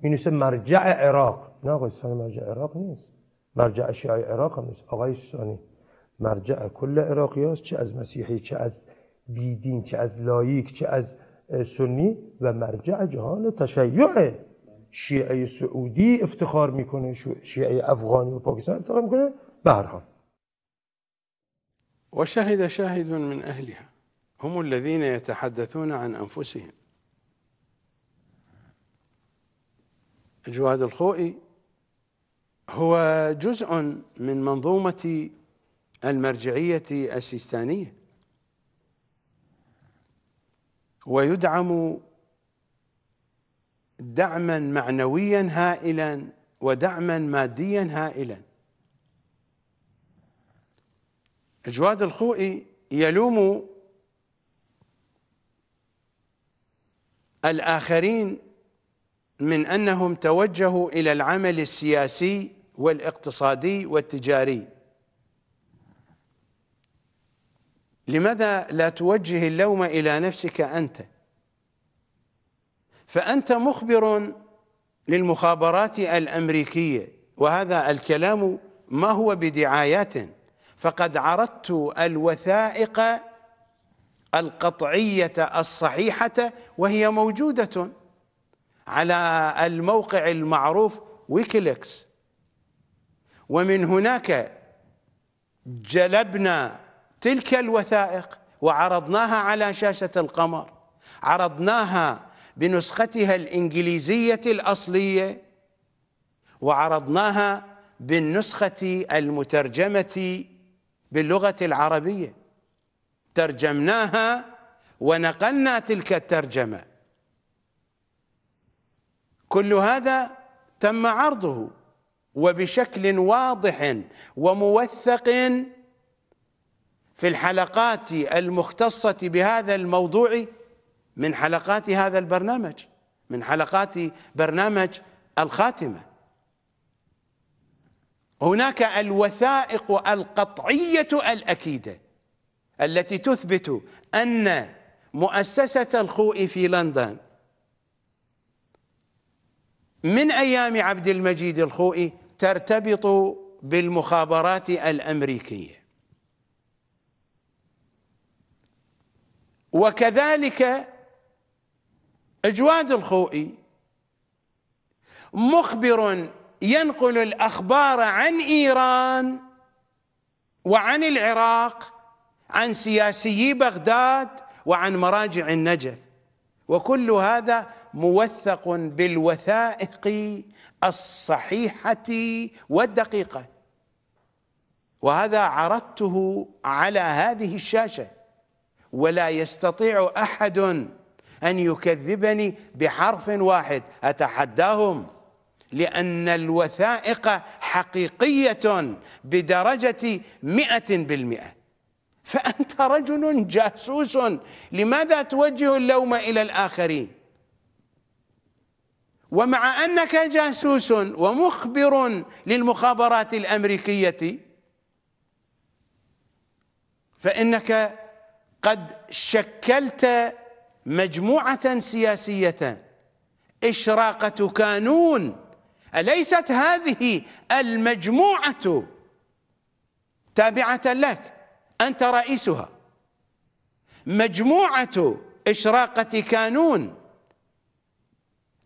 می مرجع عراق نه آقای ثانی مرجع عراق نیست مرجع شیعه عراق هم نیست آقای ثانی مرجع کل عراقی چه از مسیحی چه از بیدین چه از لایک چه از سنی و مرجع جهان تشیع شیعه سعودی افتخار میکنه شیعه افغانی و پاکستان افتخار میکنه به هر حال وشهد شاهد من أهلها هم الذين يتحدثون عن أنفسهم جواد الخوئي هو جزء من منظومة المرجعية السيستانية ويدعم دعما معنويا هائلا ودعما ماديا هائلا جواد الخوئي يلوم الآخرين من أنهم توجهوا إلى العمل السياسي والاقتصادي والتجاري لماذا لا توجه اللوم إلى نفسك أنت فأنت مخبر للمخابرات الأمريكية وهذا الكلام ما هو بدعايات فقد عرضت الوثائق القطعية الصحيحة وهي موجودة على الموقع المعروف ويكليكس ومن هناك جلبنا تلك الوثائق وعرضناها على شاشة القمر عرضناها بنسختها الإنجليزية الأصلية وعرضناها بالنسخة المترجمة باللغة العربية ترجمناها ونقلنا تلك الترجمة كل هذا تم عرضه وبشكل واضح وموثق في الحلقات المختصة بهذا الموضوع من حلقات هذا البرنامج من حلقات برنامج الخاتمة هناك الوثائق القطعية الأكيدة التي تثبت أن مؤسسة الخوئي في لندن من أيام عبد المجيد الخوئي ترتبط بالمخابرات الأمريكية وكذلك اجواد الخوئي مخبر ينقل الأخبار عن إيران وعن العراق عن سياسيي بغداد وعن مراجع النجف وكل هذا موثق بالوثائق الصحيحة والدقيقة وهذا عرضته على هذه الشاشة ولا يستطيع أحد أن يكذبني بحرف واحد أتحداهم لأن الوثائق حقيقية بدرجة مئة بالمئة فأنت رجل جاسوس لماذا توجه اللوم إلى الآخرين ومع أنك جاسوس ومخبر للمخابرات الأمريكية فإنك قد شكلت مجموعة سياسية إشراقة كانون أليست هذه المجموعة تابعة لك أنت رئيسها مجموعة إشراقة كانون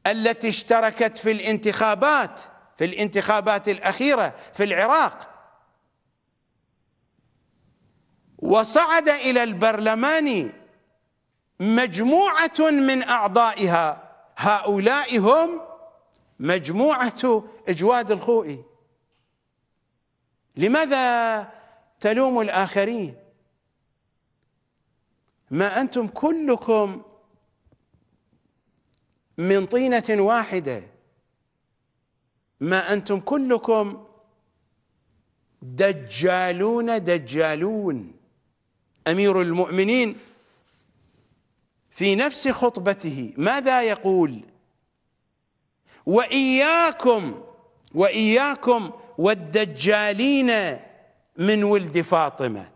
التي اشتركت في الانتخابات في الانتخابات الأخيرة في العراق وصعد إلى البرلمان مجموعة من أعضائها هؤلاء هم مجموعة إجواد الخوئي لماذا تلوم الآخرين ما أنتم كلكم من طينة واحدة ما أنتم كلكم دجالون دجالون أمير المؤمنين في نفس خطبته ماذا يقول وإياكم وإياكم والدجالين من ولد فاطمة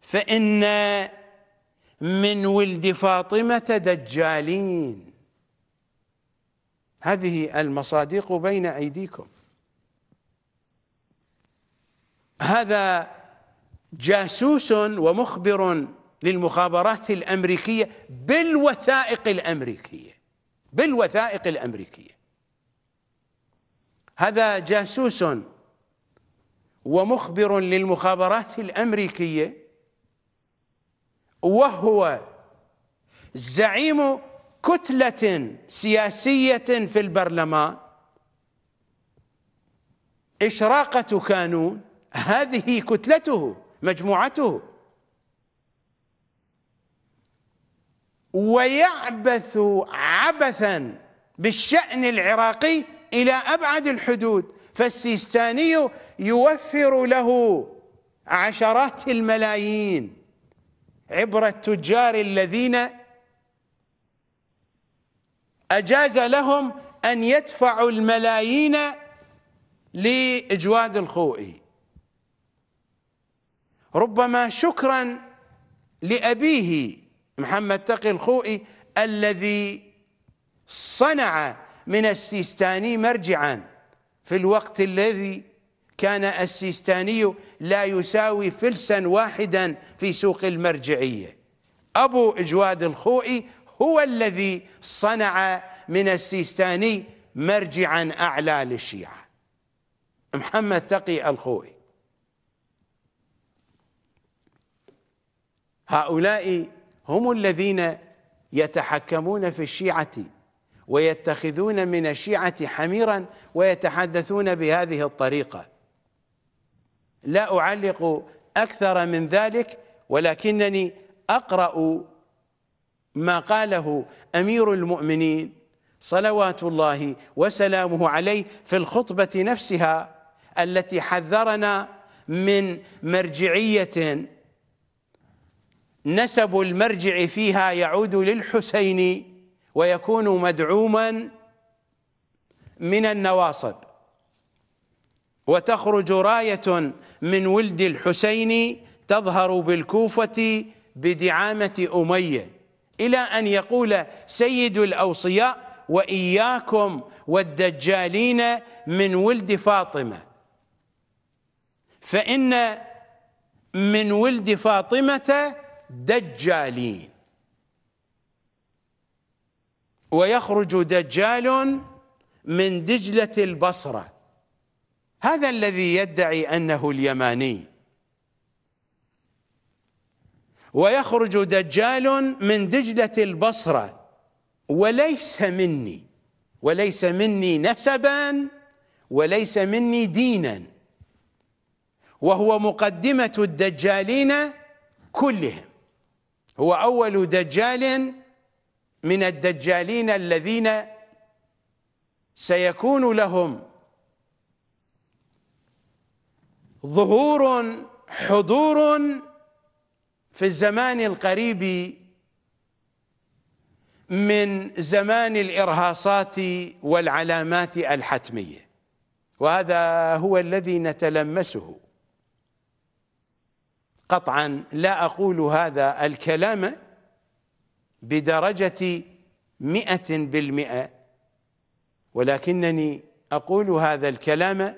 فإن من ولد فاطمة دجالين هذه المصادق بين أيديكم هذا جاسوس ومخبر للمخابرات الأمريكية بالوثائق الأمريكية بالوثائق الأمريكية هذا جاسوس ومخبر للمخابرات الأمريكية وهو زعيم كتلة سياسية في البرلمان إشراقة كانون هذه كتلته مجموعته ويعبث عبثا بالشأن العراقي إلى أبعد الحدود فالسيستاني يوفر له عشرات الملايين عبر التجار الذين أجاز لهم أن يدفعوا الملايين لإجواد الخوئي ربما شكرا لأبيه محمد تقي الخوئي الذي صنع من السيستاني مرجعا في الوقت الذي كان السيستاني لا يساوي فلسا واحدا في سوق المرجعية أبو إجواد الخوئي هو الذي صنع من السيستاني مرجعا أعلى للشيعة محمد تقي الخوئي هؤلاء هم الذين يتحكمون في الشيعة ويتخذون من الشيعة حميرا ويتحدثون بهذه الطريقة لا أعلق أكثر من ذلك ولكنني أقرأ ما قاله أمير المؤمنين صلوات الله وسلامه عليه في الخطبة نفسها التي حذرنا من مرجعية نسب المرجع فيها يعود للحسيني ويكون مدعوما من النواصب وتخرج راية من ولد الحسين تظهر بالكوفة بدعامة أمية إلى أن يقول سيد الأوصياء وإياكم والدجالين من ولد فاطمة فإن من ولد فاطمة دجالين ويخرج دجال من دجلة البصرة هذا الذي يدعي أنه اليماني ويخرج دجال من دجلة البصرة وليس مني وليس مني نسبا وليس مني دينا وهو مقدمة الدجالين كلهم هو أول دجال من الدجالين الذين سيكون لهم ظهور حضور في الزمان القريب من زمان الإرهاصات والعلامات الحتمية وهذا هو الذي نتلمسه قطعا لا أقول هذا الكلام بدرجة مئة بالمئة ولكنني أقول هذا الكلام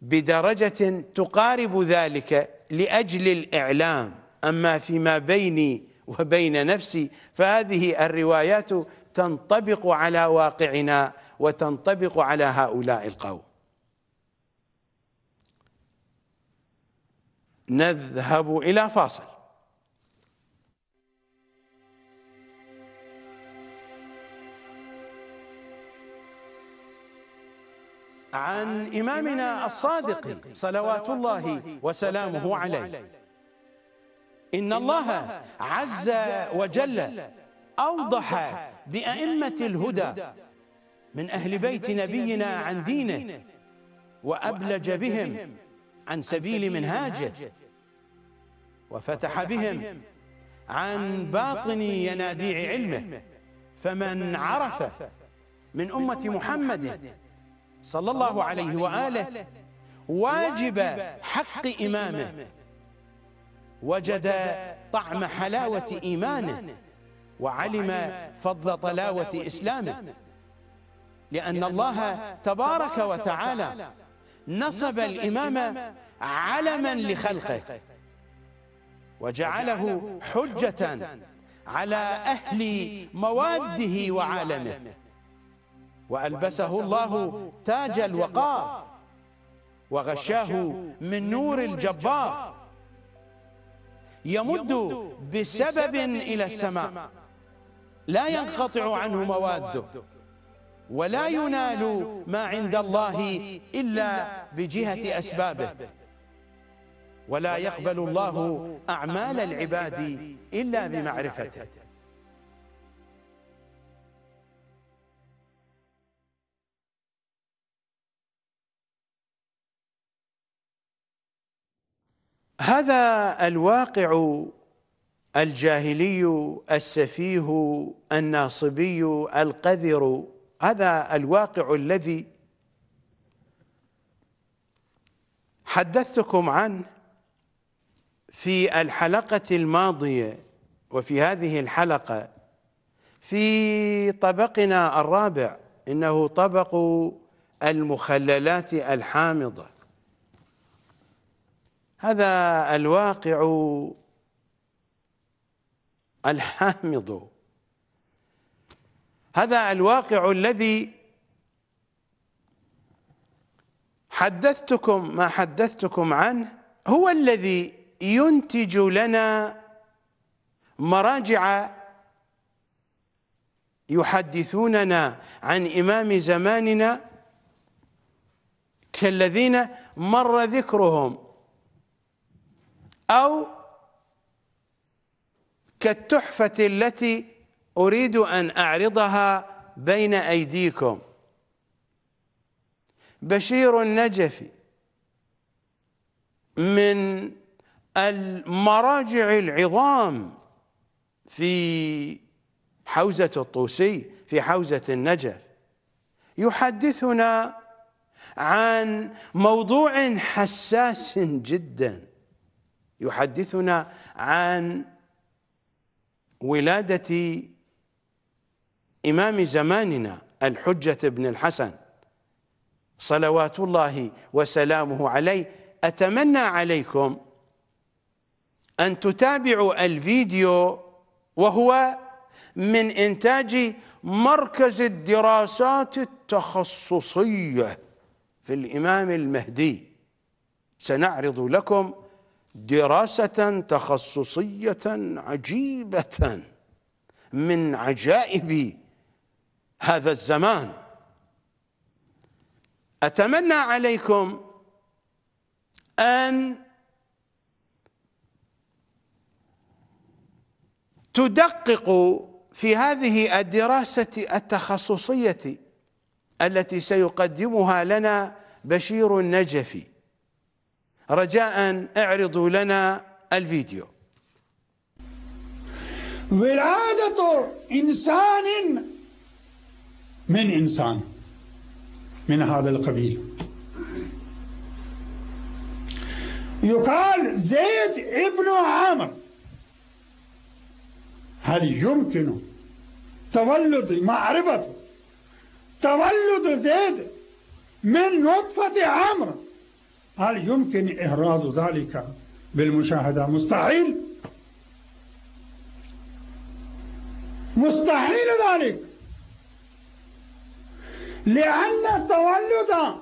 بدرجة تقارب ذلك لأجل الإعلام أما فيما بيني وبين نفسي فهذه الروايات تنطبق على واقعنا وتنطبق على هؤلاء القوم نذهب إلى فاصل عن إمامنا الصادق صلوات الله وسلامه عليه إن الله عز وجل أوضح بأئمة الهدى من أهل بيت نبينا عن دينه وأبلج بهم عن سبيل منهاجه وفتح بهم عن باطن ينابيع علمه فمن عرف من أمة محمد صلى الله عليه وآله واجب حق إمامه وجد طعم حلاوة إيمانه وعلم فضل طلاوة إسلامه لأن الله تبارك وتعالى نصب الإمام علما لخلقه وجعله حجة على أهل مواده وعالمه وألبسه الله تاج الوقار وغشاه من نور الجبار يمد بسبب إلى السماء لا ينقطع عنه مواده ولا ينال ما عند الله إلا بجهة أسبابه ولا يقبل الله أعمال العباد إلا بمعرفته هذا الواقع الجاهلي السفيه الناصبي القذر هذا الواقع الذي حدثتكم عنه في الحلقة الماضية وفي هذه الحلقة في طبقنا الرابع إنه طبق المخللات الحامضة هذا الواقع الحامض هذا الواقع الذي حدثتكم ما حدثتكم عنه هو الذي ينتج لنا مراجع يحدثوننا عن إمام زماننا كالذين مر ذكرهم أو كالتحفة التي أريد أن أعرضها بين أيديكم بشير النجفي من المراجع العظام في حوزة الطوسي في حوزة النجف يحدثنا عن موضوع حساس جداً يحدثنا عن ولادة إمام زماننا الحجة بن الحسن صلوات الله وسلامه عليه أتمنى عليكم أن تتابعوا الفيديو وهو من إنتاج مركز الدراسات التخصصية في الإمام المهدي سنعرض لكم دراسه تخصصيه عجيبه من عجائب هذا الزمان اتمنى عليكم ان تدققوا في هذه الدراسه التخصصيه التي سيقدمها لنا بشير النجفي رجاء اعرضوا لنا الفيديو ولادة إنسان من إنسان من هذا القبيل يقال زيد ابن عامر هل يمكن تولد معرفة تولد زيد من نطفة عمرو هل يمكن إهراز ذلك بالمشاهدة مستحيل مستحيل ذلك لأن تولد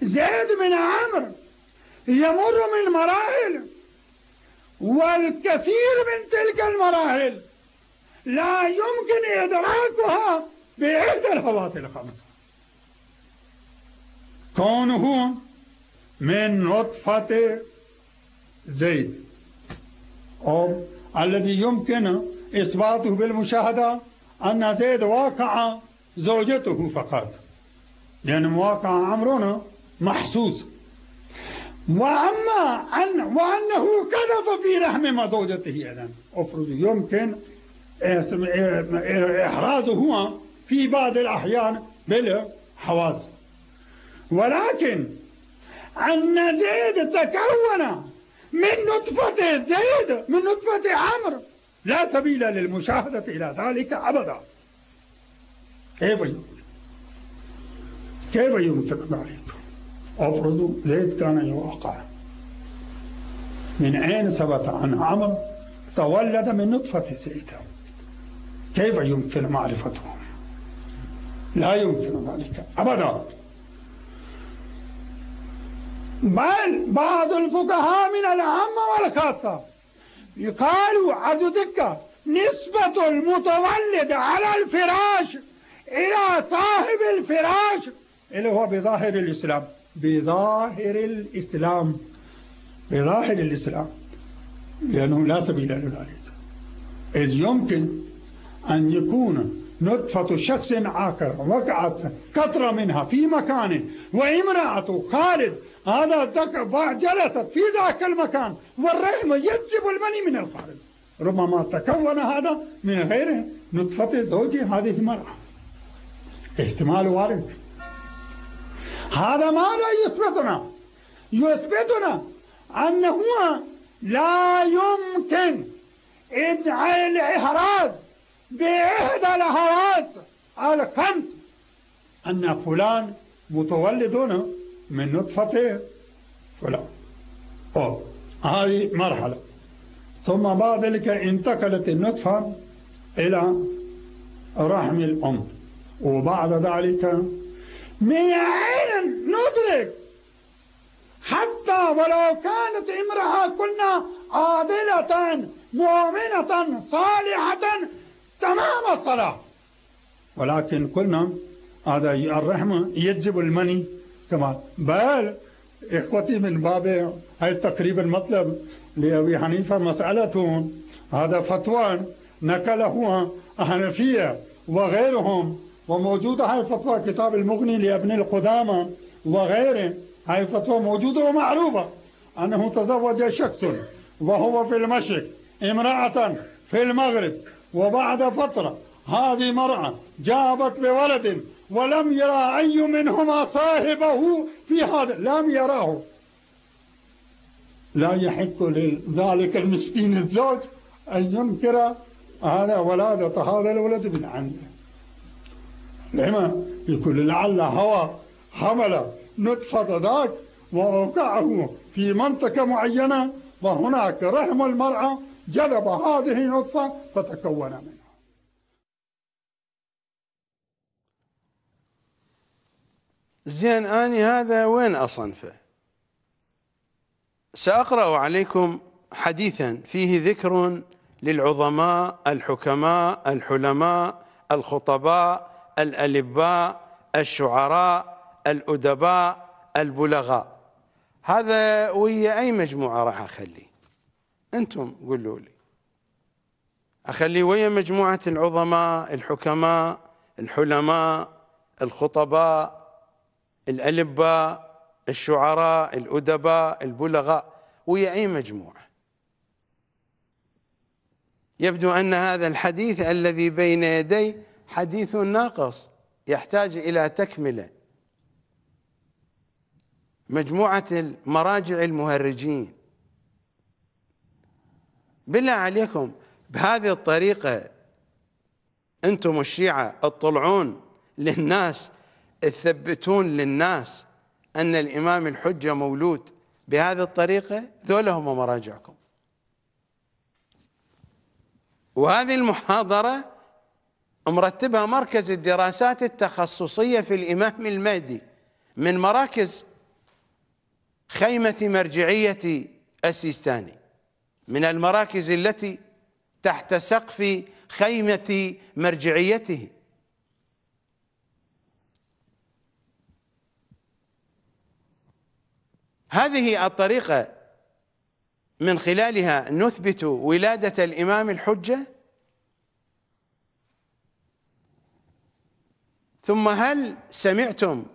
زيد بن عمرو يمر من مراحل والكثير من تلك المراحل لا يمكن إدراكها بإحدى الحواس الخمسة كونه من نطفة زيد أو الذي يمكن إثباته بالمشاهدة أن زيد واقع زوجته فقط لأن واقع أمرنا محسوس وأما أن وأنه كذب في رحم زوجته إذن أفرض يمكن إحرازه في بعض الأحيان بالحواس ولكن أن زيد تكون من نطفة زيد من نطفة عمرو لا سبيل للمشاهدة إلى ذلك أبدا كيف يمكن كيف يمكن ذلك أفرض زيد كان يوقع من أين ثبت عن عمرو تولد من نطفة زيد كيف يمكن معرفته لا يمكن ذلك أبدا بل بعض الفقهاء من العامة والخاصة يقالوا عرض دقة نسبة المتولد على الفراش إلى صاحب الفراش اللي هو بظاهر الإسلام بظاهر الإسلام بظاهر الإسلام لأنه لا سبيل لذلك إذ يمكن أن يكون نطفة شخص آخر وقعت كثرة منها في مكان وامرأة خالد هذا الذكر جلست في ذاك المكان والرحمة يجذب المني من الخارج ربما تكون هذا من غير نطفة زوجي هذه المرأة احتمال وارد هذا ماذا يثبتنا يثبتنا أنه لا يمكن ادعاء الإحراز بإحدى الأحراز الخمس أن فلان متولد هنا من نطفة فلان هذه مرحلة ثم بعد ذلك انتقلت النطفة إلى رحم الأم وبعد ذلك من عين ندرك حتى ولو كانت امرأة كنا عادلة مؤمنة صالحة تمام الصلاة ولكن قلنا هذا الرحمة يجب المني كمان بل إخوتي من باب هاي تقريبا مطلب لأبي حنيفة مسألة هذا فتوى نقله حنفية وغيرهم وموجودة هاي فتوى كتاب المغني لابن القدامى وغيره هاي فتوى موجودة ومعروفة أنه تزوج شخص وهو في المشرق امرأة في المغرب وبعد فترة هذه مرأة جابت بولد ولم يرى أي منهما صاحبه في هذا لم يراه لا يحق لذلك المسكين الزوج أن ينكر هذا ولادة هذا الولد من عنده لما نعم. يقول لعل هوى حمل نطفة ذاك وأوقعه في منطقة معينة وهناك رحم المرأة جذب هذه النطفة فتكون منه زين أني هذا وين أصنفه سأقرأ عليكم حديثا فيه ذكر للعظماء الحكماء الحلماء الخطباء الألباء الشعراء الأدباء البلغاء هذا ويا أي مجموعة راح أخليه أنتم قولوا لي أخليه ويا مجموعة العظماء الحكماء الحلماء الخطباء الألباء الشعراء الأدباء البلغاء ويا أي مجموعة يبدو أن هذا الحديث الذي بين يدي حديث ناقص يحتاج إلى تكملة مجموعة المراجع المهرجين بالله عليكم بهذه الطريقة أنتم الشيعة تطلعون للناس تثبتون للناس أن الإمام الحجة مولود بهذه الطريقة ذولا هم مراجعكم وهذه المحاضرة مرتبها مركز الدراسات التخصصية في الإمام المهدي من مراكز خيمة مرجعية السيستاني من المراكز التي تحت سقف خيمة مرجعيته هذه الطريقة من خلالها نثبت ولادة الإمام الحجة ثم هل سمعتم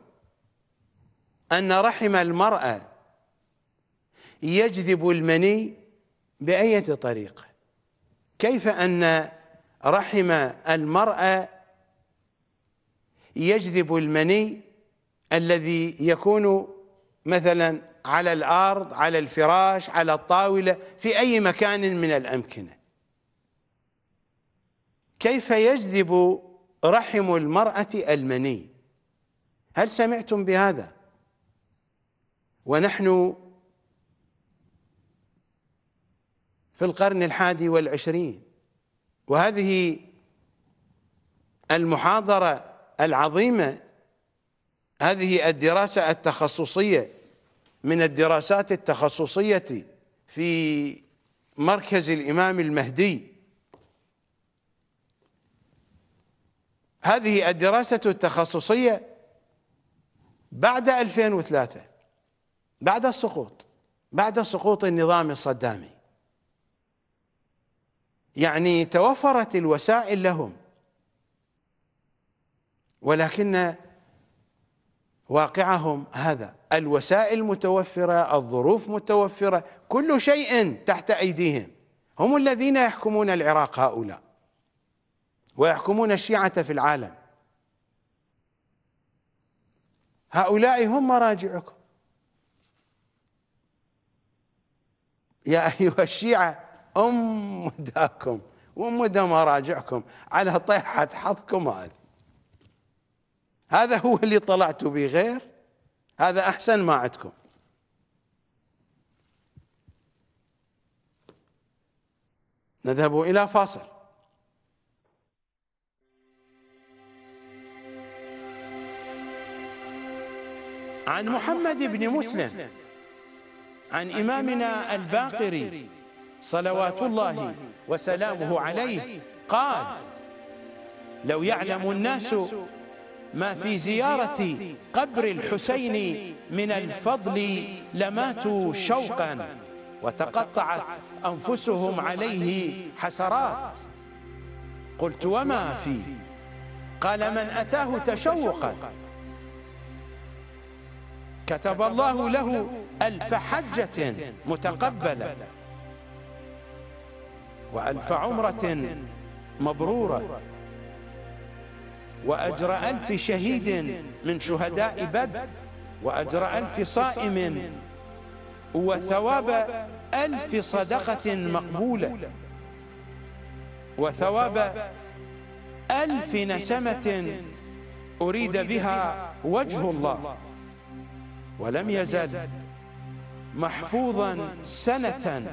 أن رحم المرأة يجذب المني بأية طريقة كيف أن رحم المرأة يجذب المني الذي يكون مثلا على الارض على الفراش على الطاوله في اي مكان من الامكنه كيف يجذب رحم المراه المني هل سمعتم بهذا ونحن في القرن الحادي والعشرين وهذه المحاضره العظيمه هذه الدراسه التخصصيه من الدراسات التخصصية في مركز الإمام المهدي هذه الدراسة التخصصية بعد 2003 بعد السقوط بعد سقوط النظام الصدامي يعني توفرت الوسائل لهم ولكن واقعهم هذا الوسائل متوفرة الظروف متوفرة كل شيء تحت أيديهم هم الذين يحكمون العراق هؤلاء ويحكمون الشيعة في العالم هؤلاء هم مراجعكم يا أيها الشيعة أم داكم وأم دا مراجعكم على طيحة حظكم هذا هذا هو اللي طلعت به غير هذا أحسن ما عندكم نذهب إلى فاصل عن محمد بن مسلم عن إمامنا الباقري صلوات الله وسلامه عليه قال لو يعلم الناس ما في زيارة قبر الحسين من الفضل لماتوا شوقا وتقطعت أنفسهم عليه حسرات قلت وما فيه قال من أتاه تشوقا كتب الله له ألف حجة متقبلة وألف عمرة مبرورة وأجر ألف شهيد من شهداء بدر وأجر ألف صائم وثواب ألف صدقة مقبولة وثواب ألف نسمة أريد بها وجه الله ولم يزل محفوظا سنة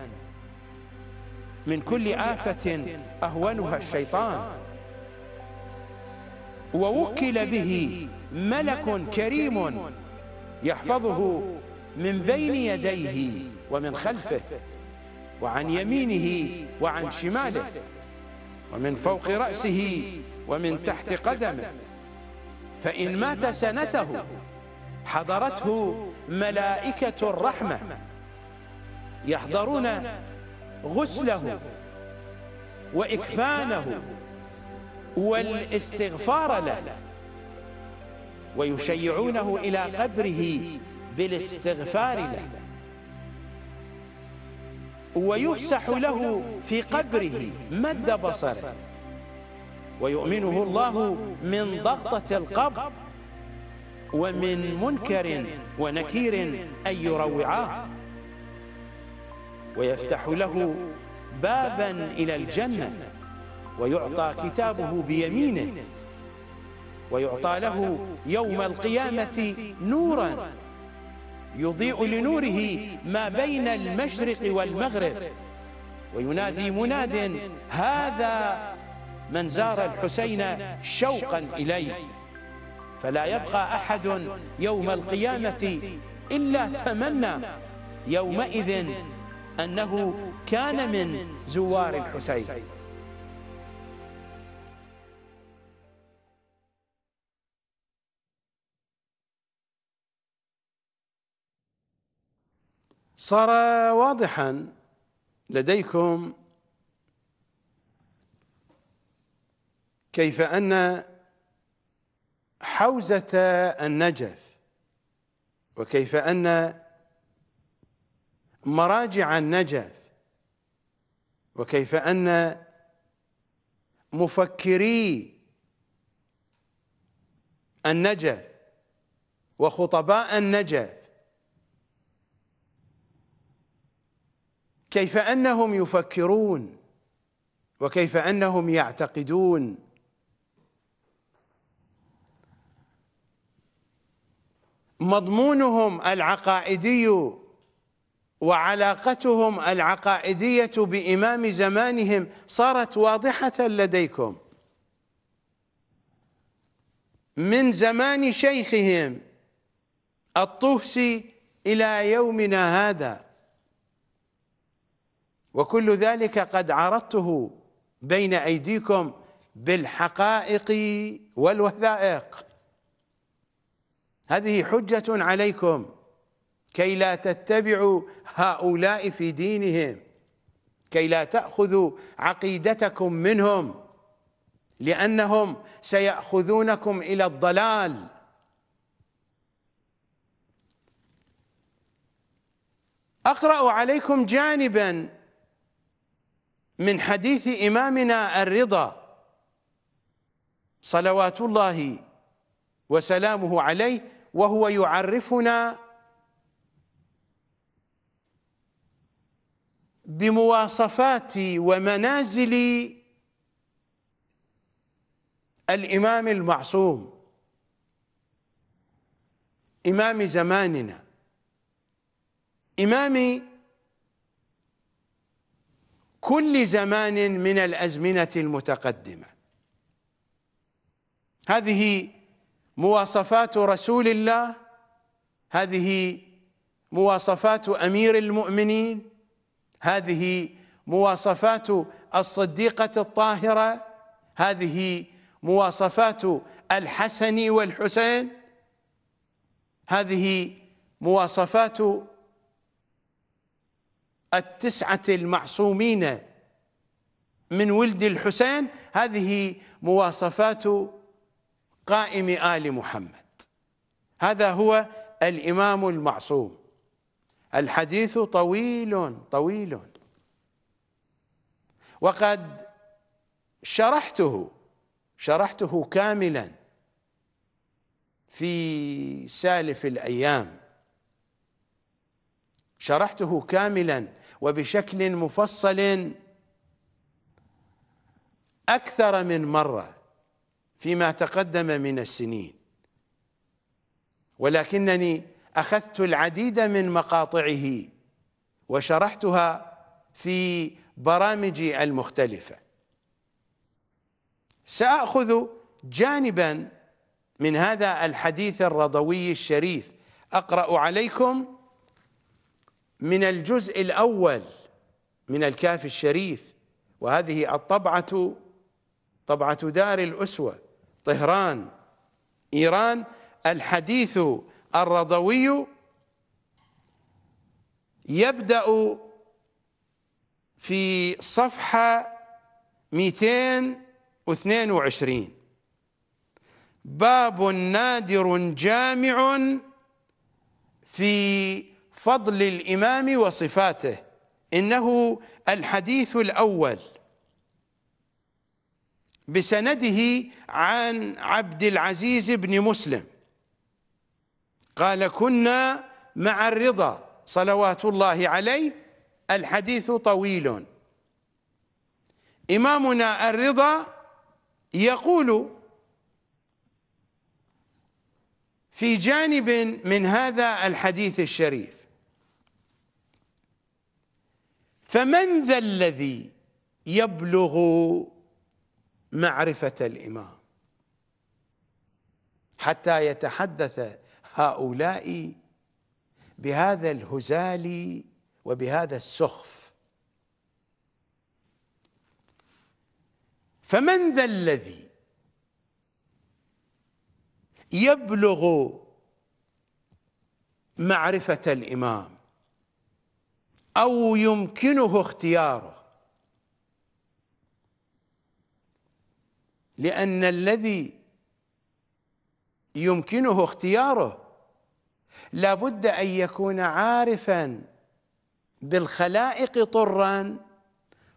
من كل آفة أهونها الشيطان ووكل به ملك كريم يحفظه من بين يديه ومن خلفه وعن يمينه وعن شماله ومن فوق رأسه ومن تحت قدمه فإن مات سنته حضرته ملائكة الرحمة يحضرون غسله وإكفانه والاستغفار له ويشيعونه إلى قبره بالاستغفار له ويفسح له في قبره مد بصره ويؤمنه الله من ضغطة القبر ومن منكر ونكير أن يروعاه ويفتح له بابا إلى الجنة ويعطى كتابه بيمينه ويعطى له يوم القيامة نورا يضيء لنوره ما بين المشرق والمغرب وينادي مناد هذا من زار الحسين شوقا إليه فلا يبقى أحد يوم القيامة إلا تمنى يومئذ أنه كان من زوار الحسين صار واضحا لديكم كيف ان حوزه النجف وكيف ان مراجع النجف وكيف ان مفكري النجف وخطباء النجف كيف انهم يفكرون وكيف انهم يعتقدون مضمونهم العقائدي وعلاقتهم العقائديه بامام زمانهم صارت واضحه لديكم من زمان شيخهم الطوسي الى يومنا هذا وكل ذلك قد عرضته بين أيديكم بالحقائق والوثائق هذه حجة عليكم كي لا تتبعوا هؤلاء في دينهم كي لا تأخذوا عقيدتكم منهم لأنهم سيأخذونكم إلى الضلال أقرأ عليكم جانباً من حديث إمامنا الرضا صلوات الله وسلامه عليه وهو يعرفنا بمواصفات ومنازل الإمام المعصوم إمام زماننا إمام كل زمان من الأزمنة المتقدمة هذه مواصفات رسول الله هذه مواصفات أمير المؤمنين هذه مواصفات الصديقة الطاهرة هذه مواصفات الحسن والحسين هذه مواصفات التسعة المعصومين من ولد الحسين هذه مواصفات قائم آل محمد هذا هو الإمام المعصوم الحديث طويل طويل وقد شرحته شرحته كاملا في سالف الأيام شرحته كاملا وبشكل مفصل أكثر من مرة فيما تقدم من السنين ولكنني أخذت العديد من مقاطعه وشرحتها في برامجي المختلفة سأخذ جانبا من هذا الحديث الرضوي الشريف أقرأ عليكم من الجزء الأول من الكافي الشريف وهذه الطبعة طبعة دار الأسوة طهران إيران الحديث الرضوي يبدأ في صفحة 222 باب نادر جامع في فضل الإمام وصفاته إنه الحديث الأول بسنده عن عبد العزيز بن مسلم قال كنا مع الرضا صلوات الله عليه الحديث طويل إمامنا الرضا يقول في جانب من هذا الحديث الشريف فمن ذا الذي يبلغ معرفة الإمام حتى يتحدث هؤلاء بهذا الهزال وبهذا السخف فمن ذا الذي يبلغ معرفة الإمام أو يمكنه اختياره لأن الذي يمكنه اختياره لابد أن يكون عارفا بالخلائق طرا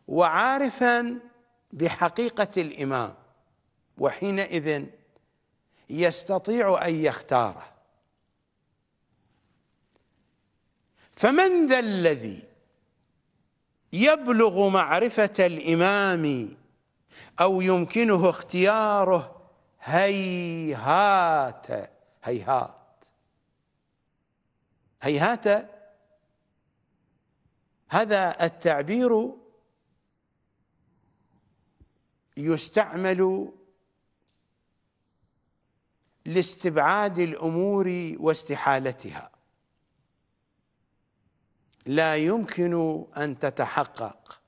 وعارفا بحقيقة الإمام وحينئذ يستطيع أن يختاره فمن ذا الذي يبلغ معرفة الإمام أو يمكنه اختياره هيهات هيهات هيهات هذا التعبير يستعمل لاستبعاد الأمور واستحالتها لا يمكن أن تتحقق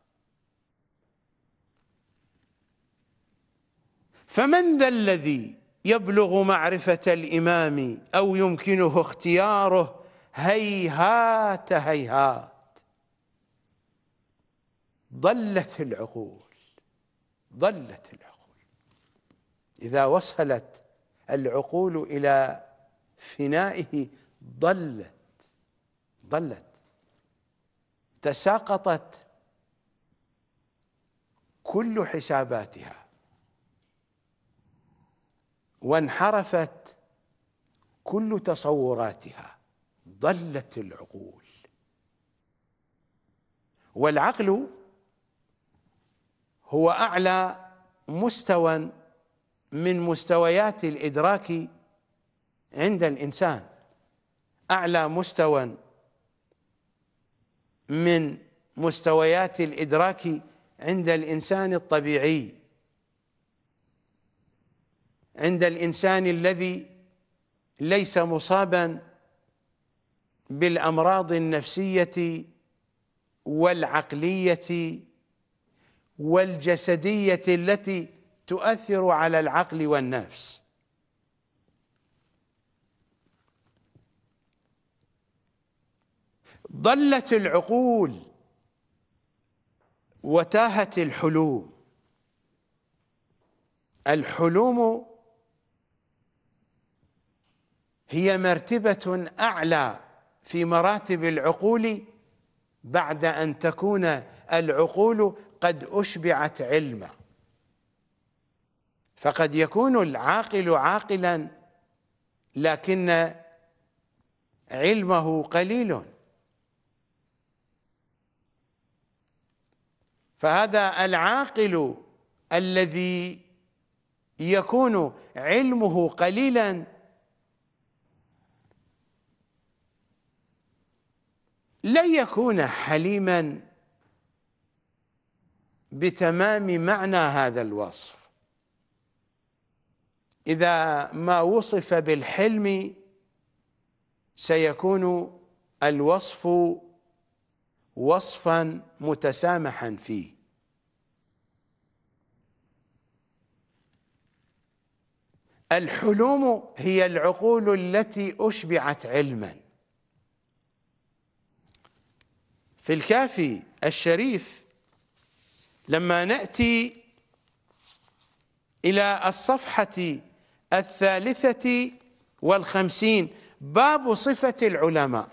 فمن ذا الذي يبلغ معرفة الإمام أو يمكنه اختياره هيهات هيهات ضلت العقول ضلت العقول إذا وصلت العقول إلى فنائه ضلت ضلت تساقطت كل حساباتها وانحرفت كل تصوراتها ضلت العقول والعقل هو اعلى مستوى من مستويات الادراك عند الانسان اعلى مستوى من مستويات الإدراك عند الإنسان الطبيعي عند الإنسان الذي ليس مصابا بالأمراض النفسية والعقلية والجسدية التي تؤثر على العقل والنفس ضلت العقول وتاهت الحلوم الحلوم هي مرتبة أعلى في مراتب العقول بعد أن تكون العقول قد أشبعت علما فقد يكون العاقل عاقلا لكن علمه قليل فهذا العاقل الذي يكون علمه قليلا لن يكون حليما بتمام معنى هذا الوصف اذا ما وصف بالحلم سيكون الوصف وصفا متسامحا فيه الحلوم هي العقول التي أشبعت علما في الكافي الشريف لما نأتي إلى الصفحة الثالثة والخمسين باب صفة العلماء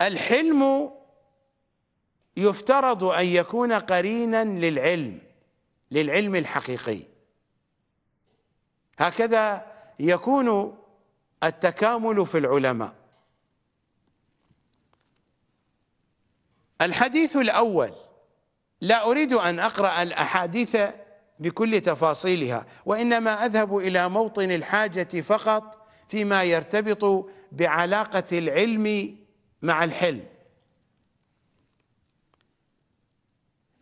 الحلم يفترض أن يكون قرينا للعلم للعلم الحقيقي هكذا يكون التكامل في العلماء الحديث الأول لا أريد أن أقرأ الأحاديث بكل تفاصيلها وإنما أذهب إلى موطن الحاجة فقط فيما يرتبط بعلاقة العلم مع الحلم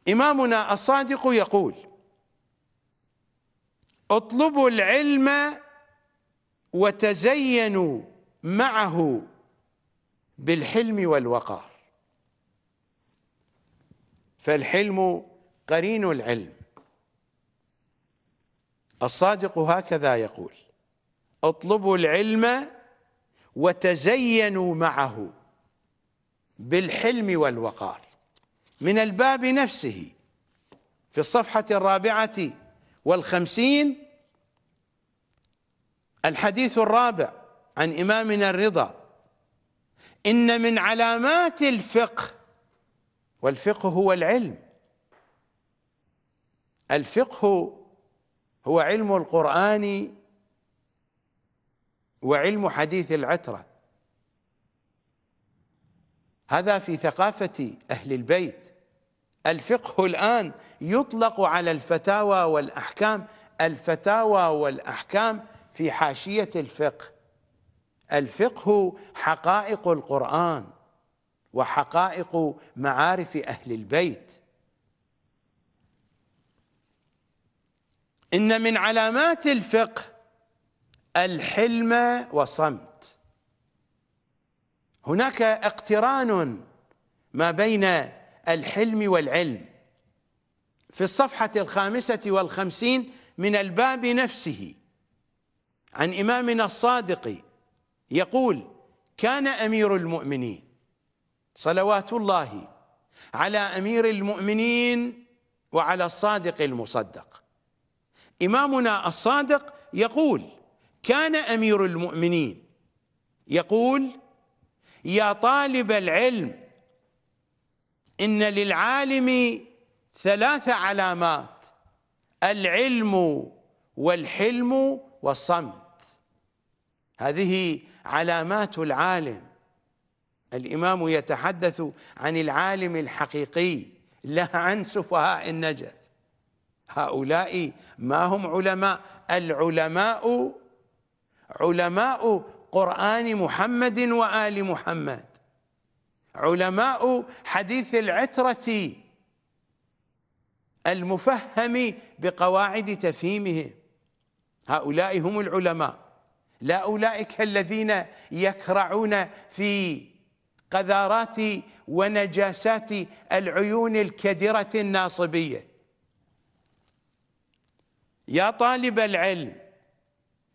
إمامنا الصادق يقول اطلبوا العلم وتزينوا معه بالحلم والوقار فالحلم قرين العلم الصادق هكذا يقول اطلبوا العلم وتزينوا معه بالحلم والوقار من الباب نفسه في الصفحة الرابعة والخمسين الحديث الرابع عن إمامنا الرضا إن من علامات الفقه والفقه هو العلم الفقه هو علم القرآن وعلم حديث العترة هذا في ثقافة أهل البيت الفقه الآن يطلق على الفتاوى والأحكام الفتاوى والأحكام في حاشية الفقه الفقه حقائق القرآن وحقائق معارف أهل البيت إن من علامات الفقه الحلم وصمت هناك اقتران ما بين الحلم والعلم في الصفحة الخامسة والخمسين من الباب نفسه عن إمامنا الصادق يقول كان أمير المؤمنين صلوات الله على أمير المؤمنين وعلى الصادق المصدق إمامنا الصادق يقول كان أمير المؤمنين يقول يا طالب العلم إن للعالم ثلاث علامات العلم والحلم والصمت هذه علامات العالم الإمام يتحدث عن العالم الحقيقي لا عن سفهاء النجف هؤلاء ما هم علماء العلماء علماء قرآن محمد وآل محمد علماء حديث العترة المفهم بقواعد تفهيمه هؤلاء هم العلماء لا أولئك الذين يكرعون في قذارات ونجاسات العيون الكدرة الناصبية يا طالب العلم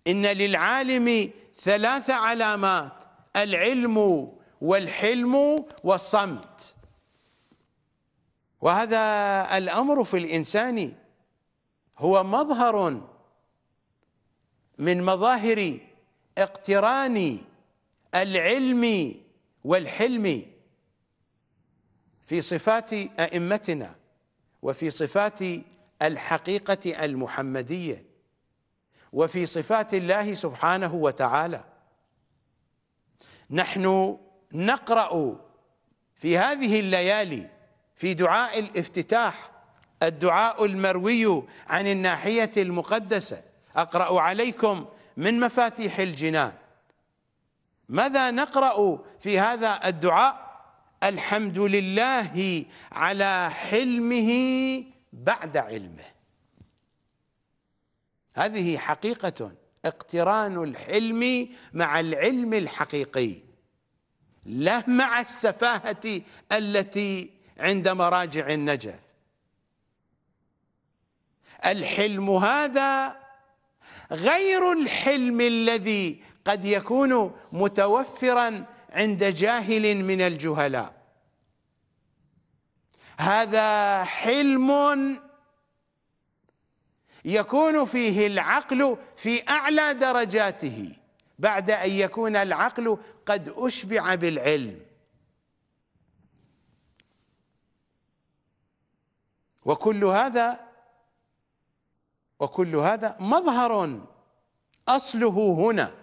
إن للعالم ثلاث علامات العلم والحلم والصمت وهذا الأمر في الإنسان هو مظهر من مظاهر اقتران العلم والحلم في صفات أئمتنا وفي صفات الحقيقة المحمدية وفي صفات الله سبحانه وتعالى نحن نقرأ في هذه الليالي في دعاء الافتتاح الدعاء المروي عن الناحية المقدسة أقرأ عليكم من مفاتيح الجنان ماذا نقرأ في هذا الدعاء الحمد لله على حلمه بعد علمه هذه حقيقة اقتران الحلم مع العلم الحقيقي لا مع السفاهة التي عند مراجع النجف الحلم هذا غير الحلم الذي قد يكون متوفرا عند جاهل من الجهلاء هذا حلم يكون فيه العقل في اعلى درجاته بعد ان يكون العقل قد اشبع بالعلم وكل هذا وكل هذا مظهر اصله هنا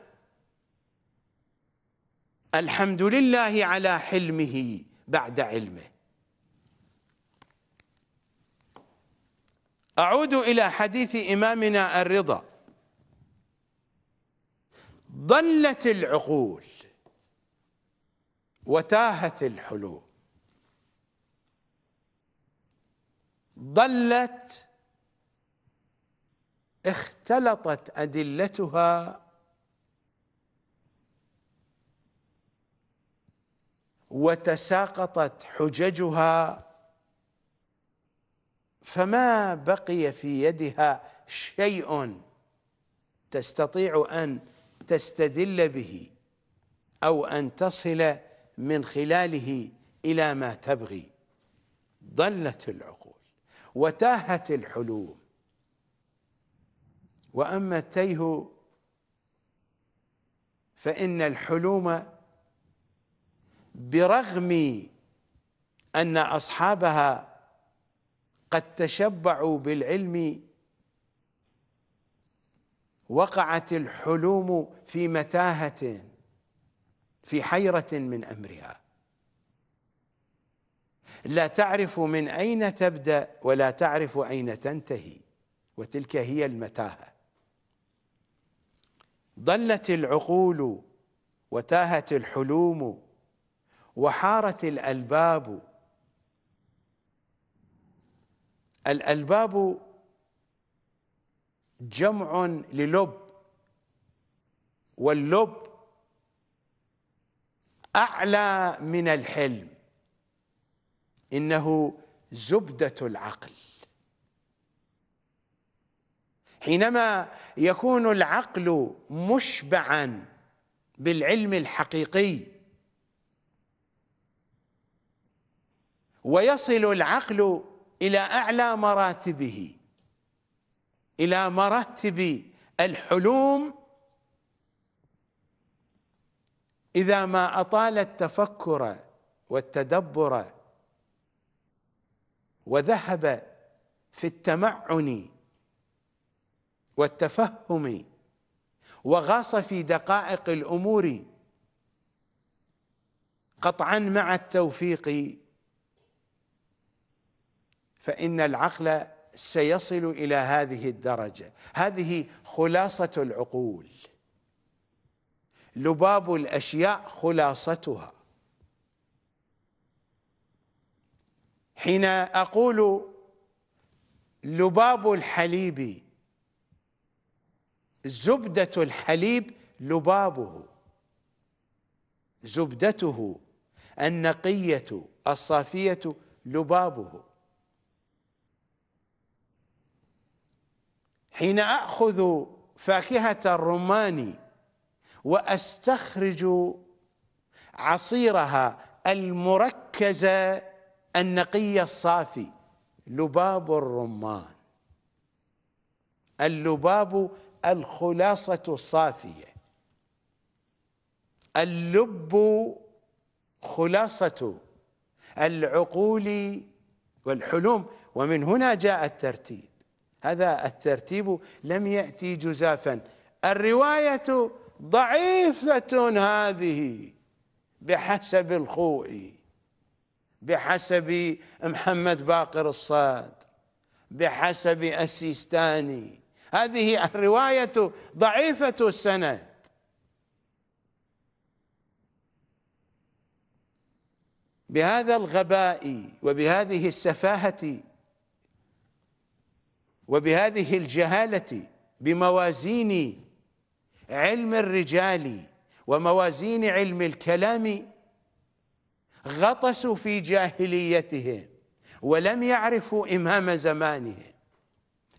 الحمد لله على حلمه بعد علمه اعود الى حديث امامنا الرضا ضلت العقول وتاهت الحلول ضلت اختلطت أدلتها وتساقطت حججها فما بقي في يدها شيء تستطيع أن تستدل به أو أن تصل من خلاله إلى ما تبغي ضلت العقول وتاهت الحلول واما التيه فان الحلوم برغم ان اصحابها قد تشبعوا بالعلم وقعت الحلوم في متاهه في حيره من امرها لا تعرف من أين تبدأ ولا تعرف أين تنتهي وتلك هي المتاهة ضلت العقول وتاهت الحلوم وحارت الألباب الألباب جمع للب واللب أعلى من الحلم انه زبده العقل حينما يكون العقل مشبعا بالعلم الحقيقي ويصل العقل الى اعلى مراتبه الى مراتب الحلوم اذا ما اطال التفكر والتدبر وذهب في التمعن والتفهم وغاص في دقائق الامور قطعا مع التوفيق فان العقل سيصل الى هذه الدرجه هذه خلاصه العقول لباب الاشياء خلاصتها حين اقول لباب الحليب زبده الحليب لبابه زبدته النقيه الصافيه لبابه حين اخذ فاكهه الرمان واستخرج عصيرها المركز النقي الصافي لباب الرمان اللباب الخلاصة الصافية اللب خلاصة العقول والحلوم ومن هنا جاء الترتيب هذا الترتيب لم يأتي جزافا الرواية ضعيفة هذه بحسب الخوئ بحسب محمد باقر الصاد بحسب السيستاني هذه الرواية ضعيفة السند بهذا الغباء وبهذه السفاهة وبهذه الجهالة بموازين علم الرجال وموازين علم الكلام غطسوا في جاهليتهم ولم يعرفوا إمام زمانهم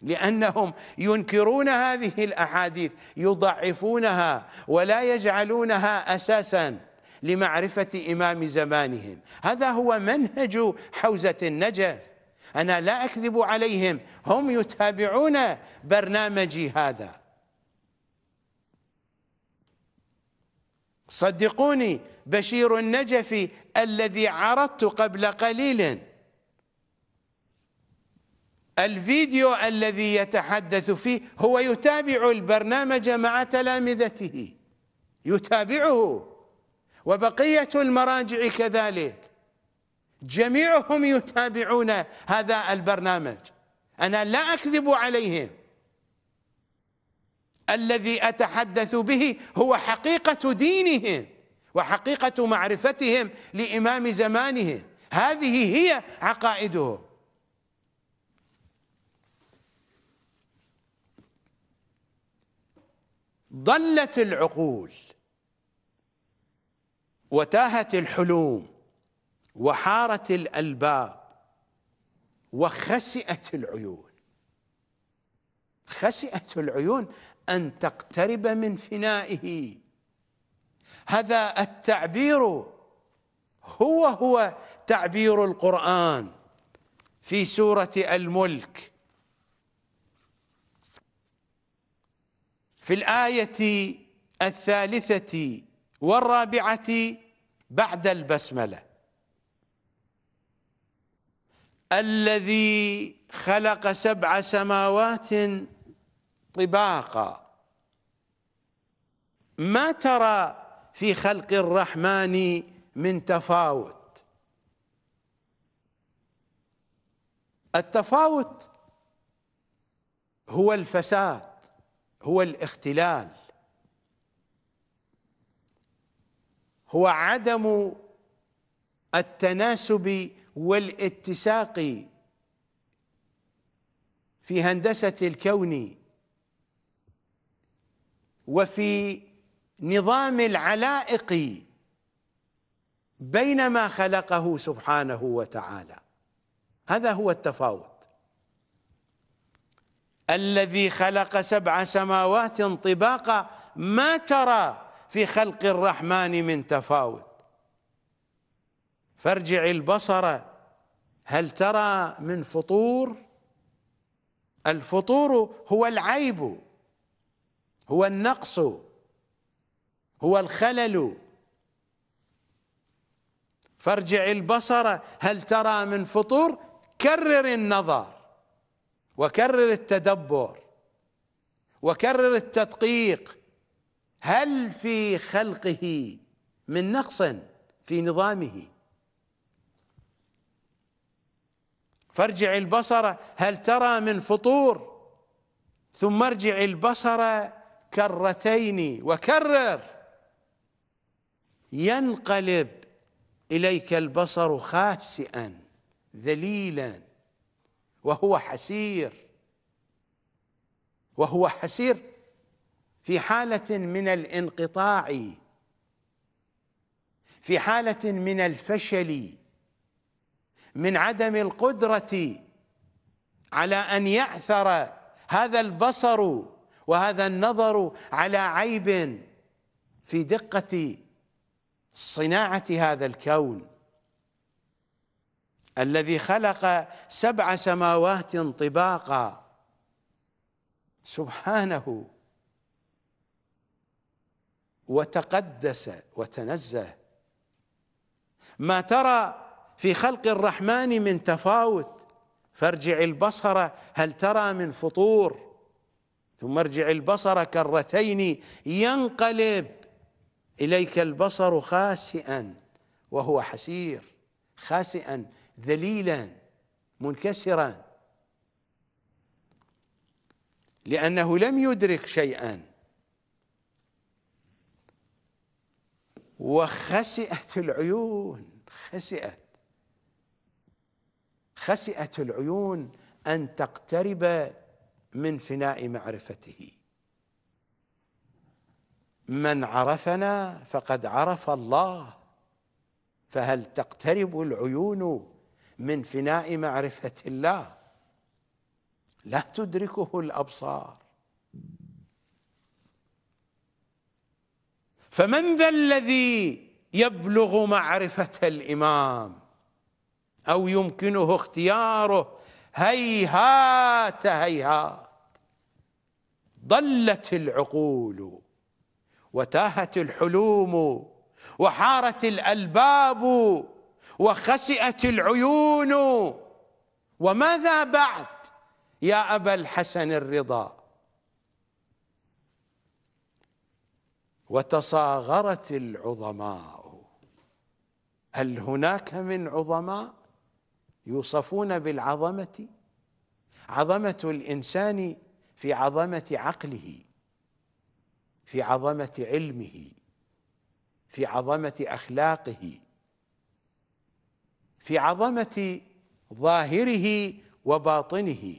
لأنهم ينكرون هذه الأحاديث يضعفونها ولا يجعلونها أساسا لمعرفة إمام زمانهم هذا هو منهج حوزة النجف أنا لا أكذب عليهم هم يتابعون برنامجي هذا صدقوني بشير النجفي الذي عرضت قبل قليل الفيديو الذي يتحدث فيه هو يتابع البرنامج مع تلامذته يتابعه وبقية المراجع كذلك جميعهم يتابعون هذا البرنامج أنا لا أكذب عليهم الذي أتحدث به هو حقيقة دينهم وحقيقة معرفتهم لإمام زمانهم هذه هي عقائدهم ضلت العقول وتاهت الحلوم وحارت الألباب وخسئت العيون خسئت العيون أن تقترب من فنائه هذا التعبير هو هو تعبير القرآن في سورة الملك في الآية الثالثة والرابعة بعد البسملة الذي خلق سبع سماوات طباقا ما ترى في خلق الرحمن من تفاوت التفاوت هو الفساد هو الاختلال هو عدم التناسب والاتساق في هندسه الكون وفي نظام العلائق بين ما خلقه سبحانه وتعالى هذا هو التفاوت الذي خلق سبع سماوات طباقا ما ترى في خلق الرحمن من تفاوت فارجع البصر هل ترى من فطور الفطور هو العيب هو النقص هو الخلل فارجع البصر هل ترى من فطور كرر النظر وكرر التدبر وكرر التدقيق هل في خلقه من نقص في نظامه فارجع البصر هل ترى من فطور ثم ارجع البصر كرتين وكرر ينقلب اليك البصر خاسئا ذليلا وهو حسير وهو حسير في حاله من الانقطاع في حاله من الفشل من عدم القدره على ان يعثر هذا البصر وهذا النظر على عيب في دقة صناعة هذا الكون الذي خلق سبع سماوات طباقا سبحانه وتقدس وتنزه ما ترى في خلق الرحمن من تفاوت فارجع البصر هل ترى من فطور ثم ارجع البصر كرتين ينقلب اليك البصر خاسئا وهو حسير خاسئا ذليلا منكسرا لانه لم يدرك شيئا وخسئت العيون خسئت خسئت العيون ان تقترب من فناء معرفته من عرفنا فقد عرف الله فهل تقترب العيون من فناء معرفه الله لا تدركه الابصار فمن ذا الذي يبلغ معرفه الامام او يمكنه اختياره هيهات هيهات ضلت العقول وتاهت الحلوم وحارت الألباب وخسئت العيون وماذا بعد يا أبا الحسن الرضا وتصاغرت العظماء هل هناك من عظماء يوصفون بالعظمه عظمه الانسان في عظمه عقله في عظمه علمه في عظمه اخلاقه في عظمه ظاهره وباطنه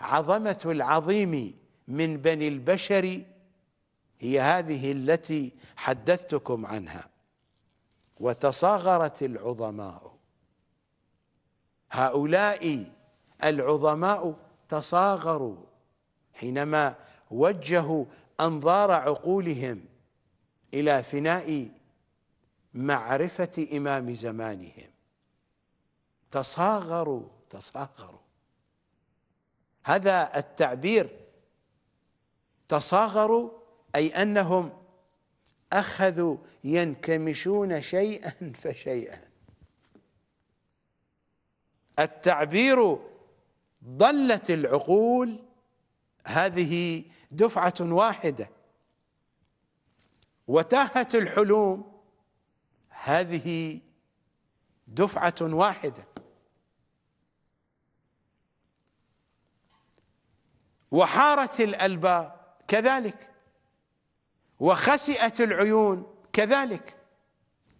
عظمه العظيم من بني البشر هي هذه التي حدثتكم عنها وتصاغرت العظماء هؤلاء العظماء تصاغروا حينما وجهوا انظار عقولهم الى فناء معرفه امام زمانهم تصاغروا تصاغروا هذا التعبير تصاغروا اي انهم اخذوا ينكمشون شيئا فشيئا التعبير ضلت العقول هذه دفعة واحدة وتاهت الحلوم هذه دفعة واحدة وحارت الألباب كذلك وخسئت العيون كذلك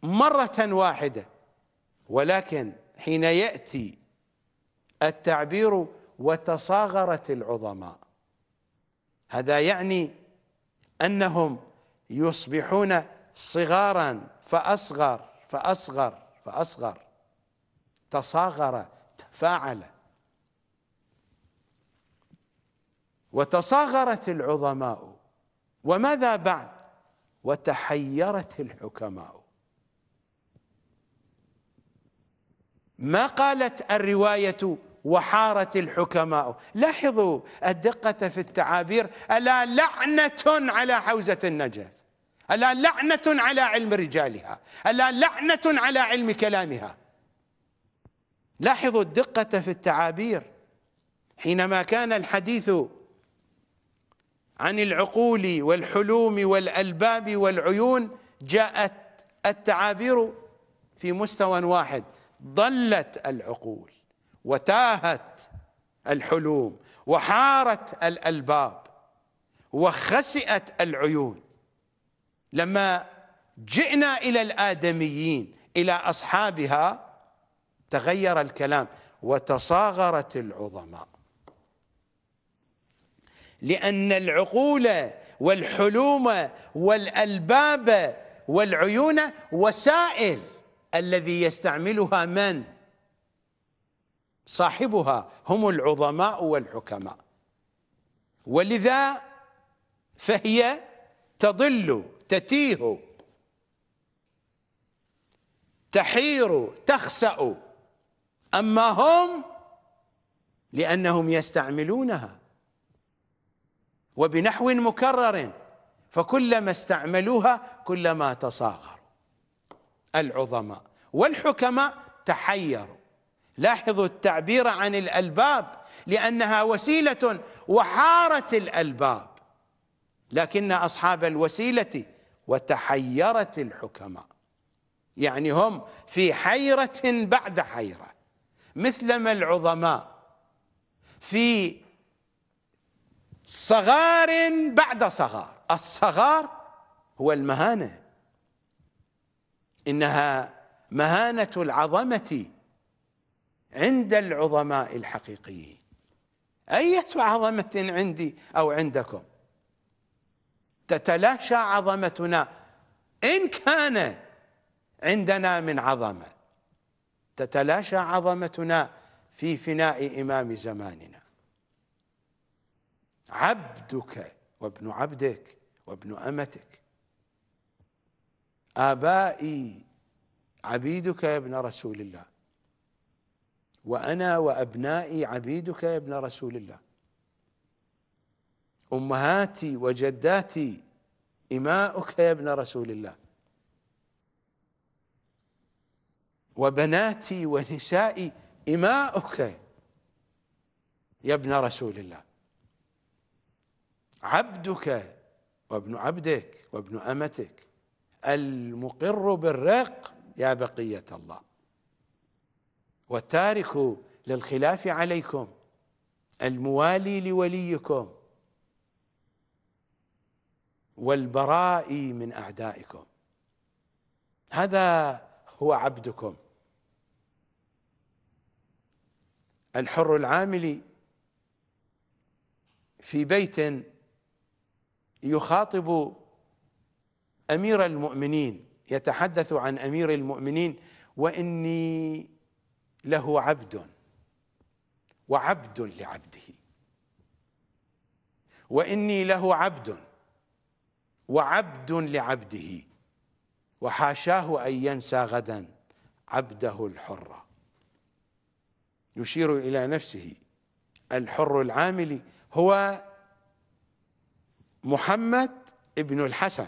مرة واحدة ولكن حين يأتي التعبير وتصاغرت العظماء هذا يعني انهم يصبحون صغارا فاصغر فاصغر فاصغر تصاغر تفاعل وتصاغرت العظماء وماذا بعد وتحيرت الحكماء ما قالت الروايه وحارت الحكماء لاحظوا الدقة في التعابير ألا لعنة على حوزة النجف ألا لعنة على علم رجالها ألا لعنة على علم كلامها لاحظوا الدقة في التعابير حينما كان الحديث عن العقول والحلوم والألباب والعيون جاءت التعابير في مستوى واحد ضلت العقول وتاهت الحلوم وحارت الالباب وخسئت العيون لما جئنا الى الادميين الى اصحابها تغير الكلام وتصاغرت العظماء لان العقول والحلوم والالباب والعيون وسائل الذي يستعملها من صاحبها هم العظماء والحكماء ولذا فهي تضل تتيه تحير تخسأ أما هم لأنهم يستعملونها وبنحو مكرر فكلما استعملوها كلما تصاغروا العظماء والحكماء تحيروا لاحظوا التعبير عن الألباب لأنها وسيلة وحارت الألباب لكن أصحاب الوسيلة وتحيرت الحكماء يعني هم في حيرة بعد حيرة مثلما العظماء في صغار بعد صغار الصغار هو المهانة إنها مهانة العظمة عند العظماء الحقيقيين أية عظمة عندي أو عندكم تتلاشى عظمتنا إن كان عندنا من عظمة تتلاشى عظمتنا في فناء إمام زماننا عبدك وابن عبدك وابن أمتك آبائي عبيدك يا ابن رسول الله وأنا وأبنائي عبيدك يا ابن رسول الله أمهاتي وجداتي إماؤك يا ابن رسول الله وبناتي ونسائي إماؤك يا ابن رسول الله عبدك وابن عبدك وابن أمتك المقر بالرق يا بقية الله والتارك للخلاف عليكم الموالي لوليكم والبراء من اعدائكم هذا هو عبدكم الحر العامل في بيت يخاطب امير المؤمنين يتحدث عن امير المؤمنين واني له عبد وعبد لعبده واني له عبد وعبد لعبده وحاشاه ان ينسى غدا عبده الحر يشير الى نفسه الحر العامل هو محمد ابن الحسن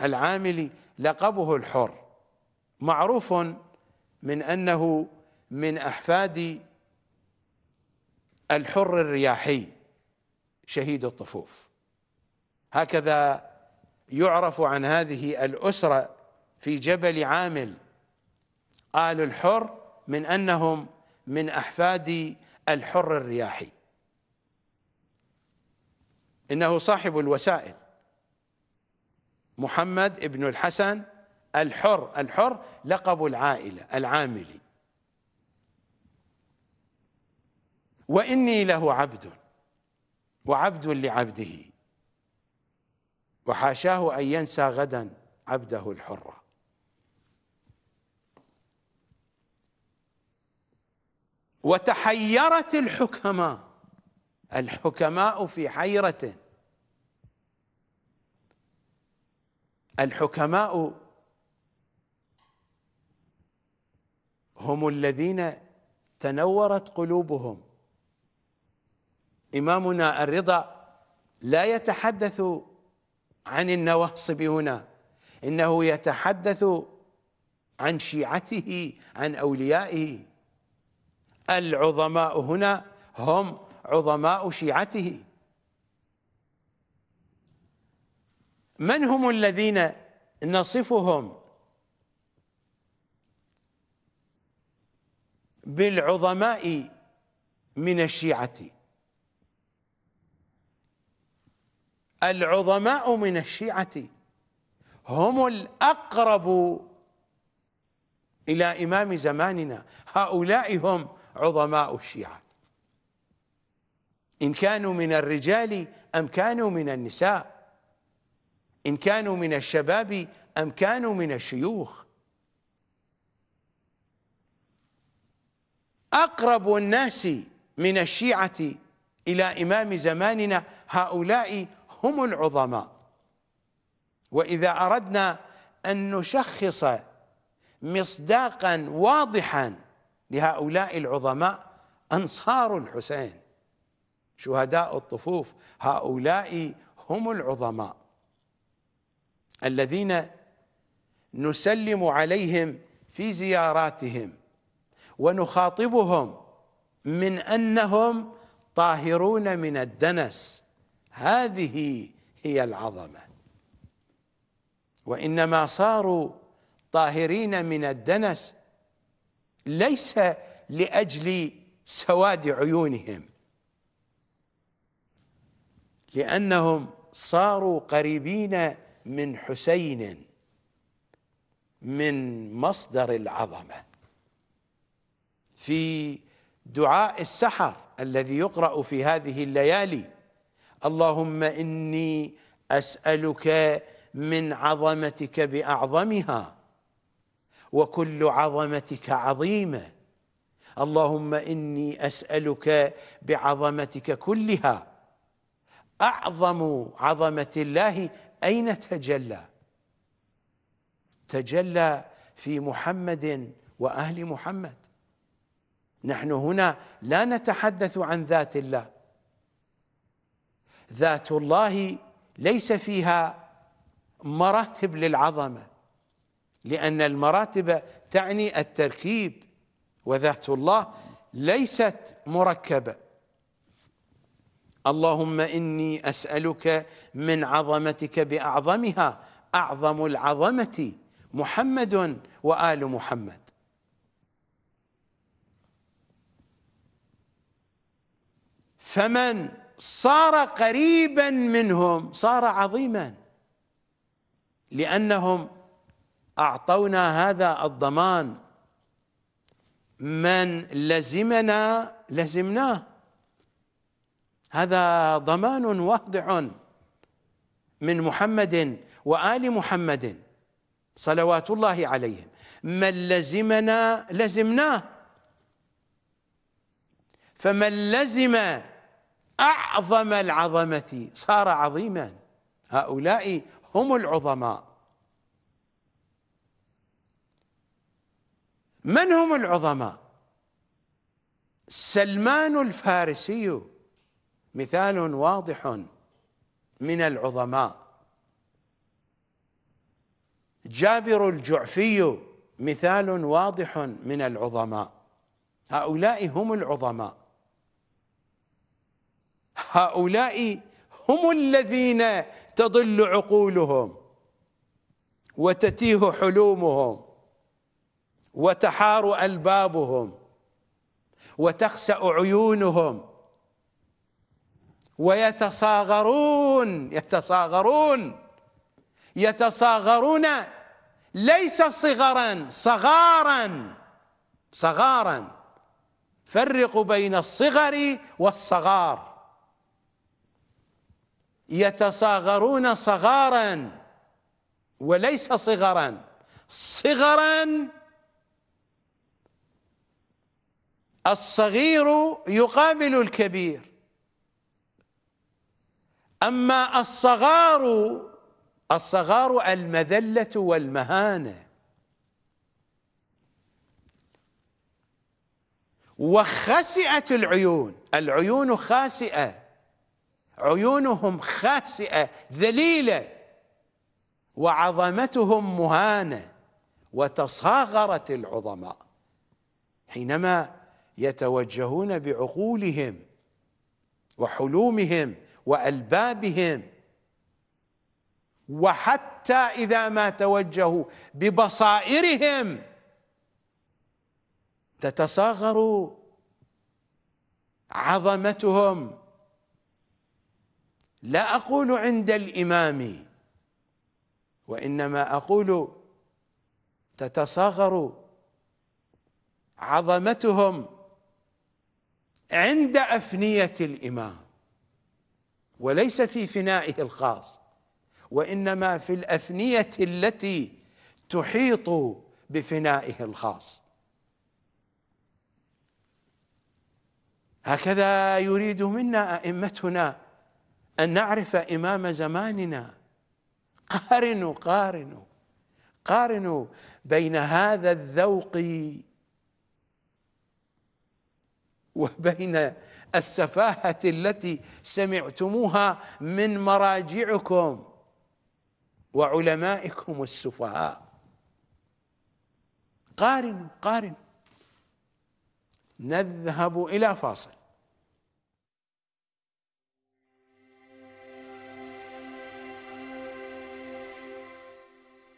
العاملي لقبه الحر معروف من انه من أحفاد الحر الرياحي شهيد الطفوف هكذا يعرف عن هذه الأسرة في جبل عامل آل الحر من أنهم من أحفاد الحر الرياحي إنه صاحب الوسائل محمد ابن الحسن الحر الحر لقب العائلة العاملي وإني له عبد وعبد لعبده وحاشاه أن ينسى غدا عبده الحر وتحيرت الحكماء الحكماء في حيرة الحكماء هم الذين تنورت قلوبهم إمامنا الرضا لا يتحدث عن النواصب هنا إنه يتحدث عن شيعته عن أوليائه العظماء هنا هم عظماء شيعته من هم الذين نصفهم بالعظماء من الشيعه العظماء من الشيعة هم الأقرب إلى إمام زماننا هؤلاء هم عظماء الشيعة إن كانوا من الرجال أم كانوا من النساء إن كانوا من الشباب أم كانوا من الشيوخ أقرب الناس من الشيعة إلى إمام زماننا هؤلاء هم العظماء واذا اردنا ان نشخص مصداقا واضحا لهؤلاء العظماء انصار الحسين شهداء الطفوف هؤلاء هم العظماء الذين نسلم عليهم في زياراتهم ونخاطبهم من انهم طاهرون من الدنس هذه هي العظمه وانما صاروا طاهرين من الدنس ليس لاجل سواد عيونهم لانهم صاروا قريبين من حسين من مصدر العظمه في دعاء السحر الذي يقرا في هذه الليالي اللهم اني اسالك من عظمتك باعظمها وكل عظمتك عظيمه اللهم اني اسالك بعظمتك كلها اعظم عظمه الله اين تجلى تجلى في محمد واهل محمد نحن هنا لا نتحدث عن ذات الله ذات الله ليس فيها مراتب للعظمه لان المراتب تعني التركيب وذات الله ليست مركبه اللهم اني اسالك من عظمتك باعظمها اعظم العظمه محمد وال محمد فمن صار قريبا منهم صار عظيما لانهم اعطونا هذا الضمان من لزمنا لزمناه هذا ضمان واضح من محمد وال محمد صلوات الله عليهم من لزمنا لزمناه فمن لزم أعظم العظمة صار عظيما هؤلاء هم العظماء من هم العظماء سلمان الفارسي مثال واضح من العظماء جابر الجعفي مثال واضح من العظماء هؤلاء هم العظماء هؤلاء هم الذين تضل عقولهم وتتيه حلومهم وتحار ألبابهم وتخسأ عيونهم ويتصاغرون يتصاغرون يتصاغرون ليس صغرا صغارا صغارا فرقوا بين الصغر والصغار يتصاغرون صغارا وليس صغرا صغرا الصغير يقابل الكبير اما الصغار الصغار المذله والمهانه وخسئت العيون العيون خاسئه عيونهم خاسئه ذليله وعظمتهم مهانه وتصاغرت العظماء حينما يتوجهون بعقولهم وحلومهم والبابهم وحتى اذا ما توجهوا ببصائرهم تتصاغر عظمتهم لا اقول عند الامام وانما اقول تتصاغر عظمتهم عند افنيه الامام وليس في فنائه الخاص وانما في الافنيه التي تحيط بفنائه الخاص هكذا يريد منا ائمتنا أن نعرف إمام زماننا قارنوا قارنوا قارنوا بين هذا الذوق وبين السفاهة التي سمعتموها من مراجعكم وعلمائكم السفهاء قارنوا قارنوا نذهب إلى فاصل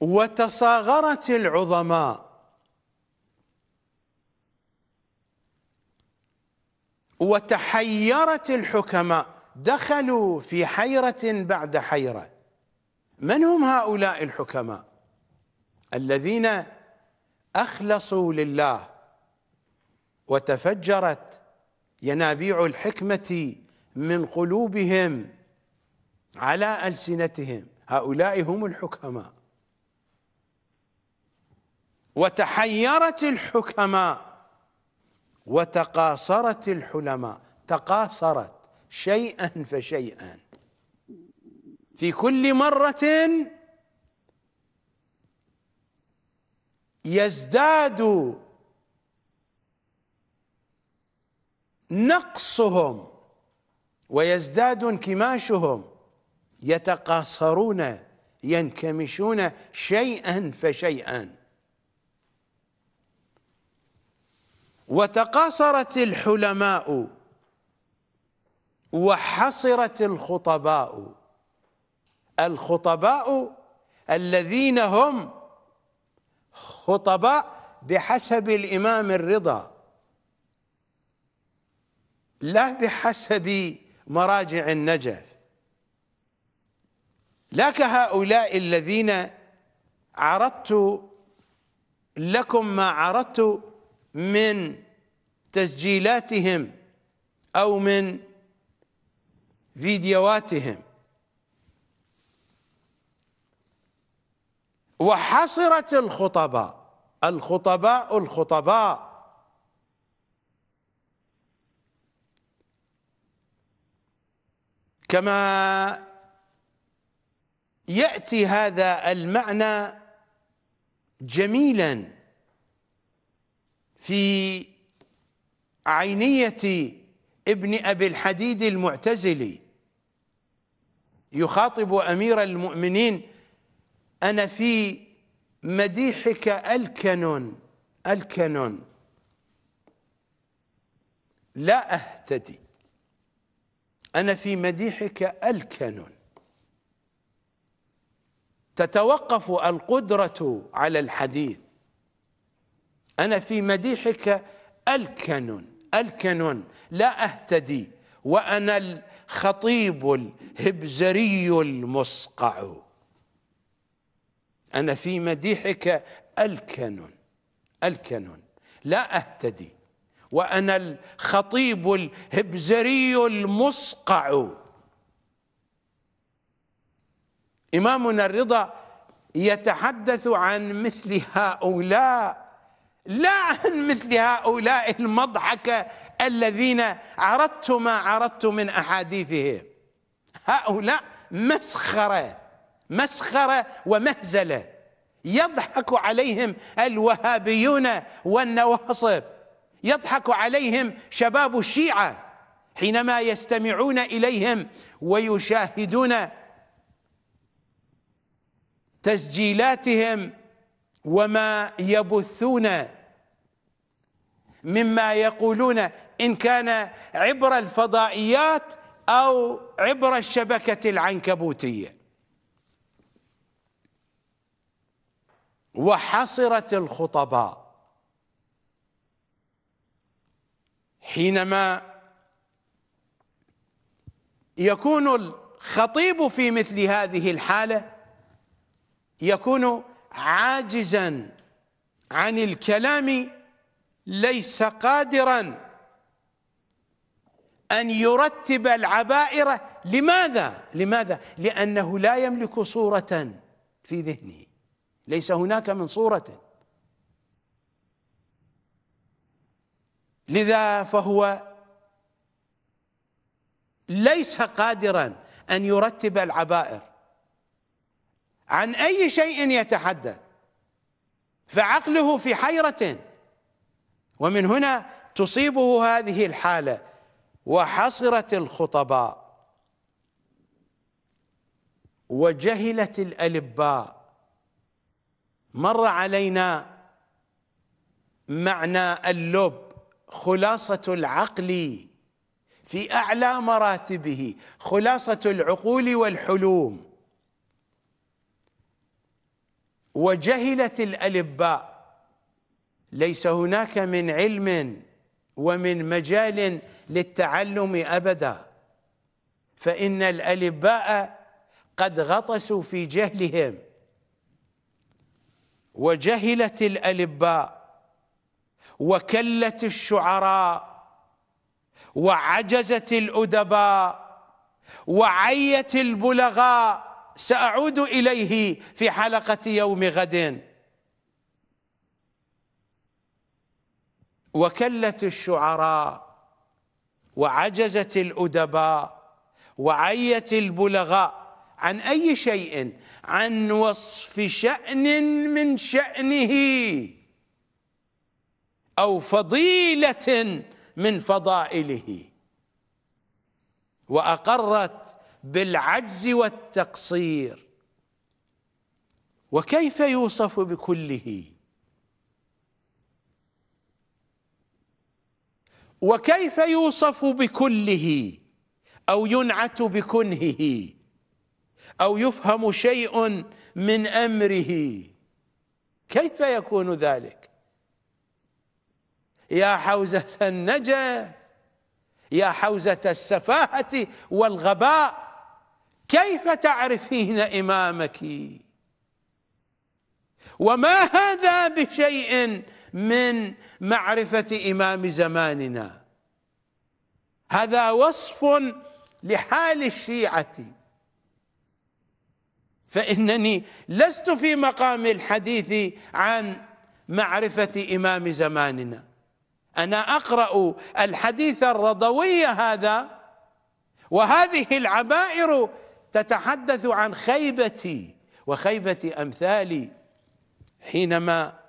وتصاغرت العظماء وتحيرت الحكماء دخلوا في حيرة بعد حيرة من هم هؤلاء الحكماء الذين أخلصوا لله وتفجرت ينابيع الحكمة من قلوبهم على ألسنتهم هؤلاء هم الحكماء وتحيرت الحكماء وتقاصرت الحلماء تقاصرت شيئا فشيئا في كل مرة يزداد نقصهم ويزداد انكماشهم يتقاصرون ينكمشون شيئا فشيئا وتقاصرت الحلماء وحصرت الخطباء الخطباء الذين هم خطباء بحسب الإمام الرضا لا بحسب مراجع النجف لا كهؤلاء الذين عرضت لكم ما عرضت من تسجيلاتهم أو من فيديوهاتهم وحصرت الخطباء الخطباء الخطباء كما يأتي هذا المعنى جميلاً في عينية ابن أبي الحديد المعتزلي يخاطب أمير المؤمنين أنا في مديحك الكنون الكنون لا أهتدي أنا في مديحك الكنون تتوقف القدرة على الحديث أنا في مديحك ألكن ألكن لا أهتدي وأنا الخطيب الهبزري المصقع أنا في مديحك ألكن ألكن لا أهتدي وأنا الخطيب الهبزري المصقع إمامنا الرضا يتحدث عن مثل هؤلاء لا عن مثل هؤلاء المضحكة الذين عرضت ما عرضت من أحاديثهم هؤلاء مسخرة مسخرة ومهزلة يضحك عليهم الوهابيون والنواصب يضحك عليهم شباب الشيعة حينما يستمعون إليهم ويشاهدون تسجيلاتهم وما يبثون مما يقولون إن كان عبر الفضائيات أو عبر الشبكة العنكبوتية وحصرت الخطباء حينما يكون الخطيب في مثل هذه الحالة يكون عاجزا عن الكلام ليس قادرا أن يرتب العبائر لماذا؟ لماذا؟ لأنه لا يملك صورة في ذهنه ليس هناك من صورة لذا فهو ليس قادرا أن يرتب العبائر عن أي شيء يتحدث فعقله في حيرة ومن هنا تصيبه هذه الحالة وحصرت الخطباء وجهلت الألباء مر علينا معنى اللب خلاصة العقل في أعلى مراتبه خلاصة العقول والحلوم وجهلت الألباء ليس هناك من علم ومن مجال للتعلم أبدا فإن الألباء قد غطسوا في جهلهم وجهلت الألباء وكلت الشعراء وعجزت الأدباء وعيت البلغاء سأعود إليه في حلقة يوم غد وكلت الشعراء وعجزت الأدباء وعيت البلغاء عن أي شيء عن وصف شأن من شأنه أو فضيلة من فضائله وأقرت بالعجز والتقصير وكيف يوصف بكله وكيف يوصف بكله او ينعت بكنهه او يفهم شيء من امره كيف يكون ذلك يا حوزه النجف يا حوزه السفاهه والغباء كيف تعرفين إمامك وما هذا بشيء من معرفة إمام زماننا هذا وصف لحال الشيعة فإنني لست في مقام الحديث عن معرفة إمام زماننا أنا أقرأ الحديث الرضوي هذا وهذه العبائر تتحدث عن خيبتي وخيبة أمثالي حينما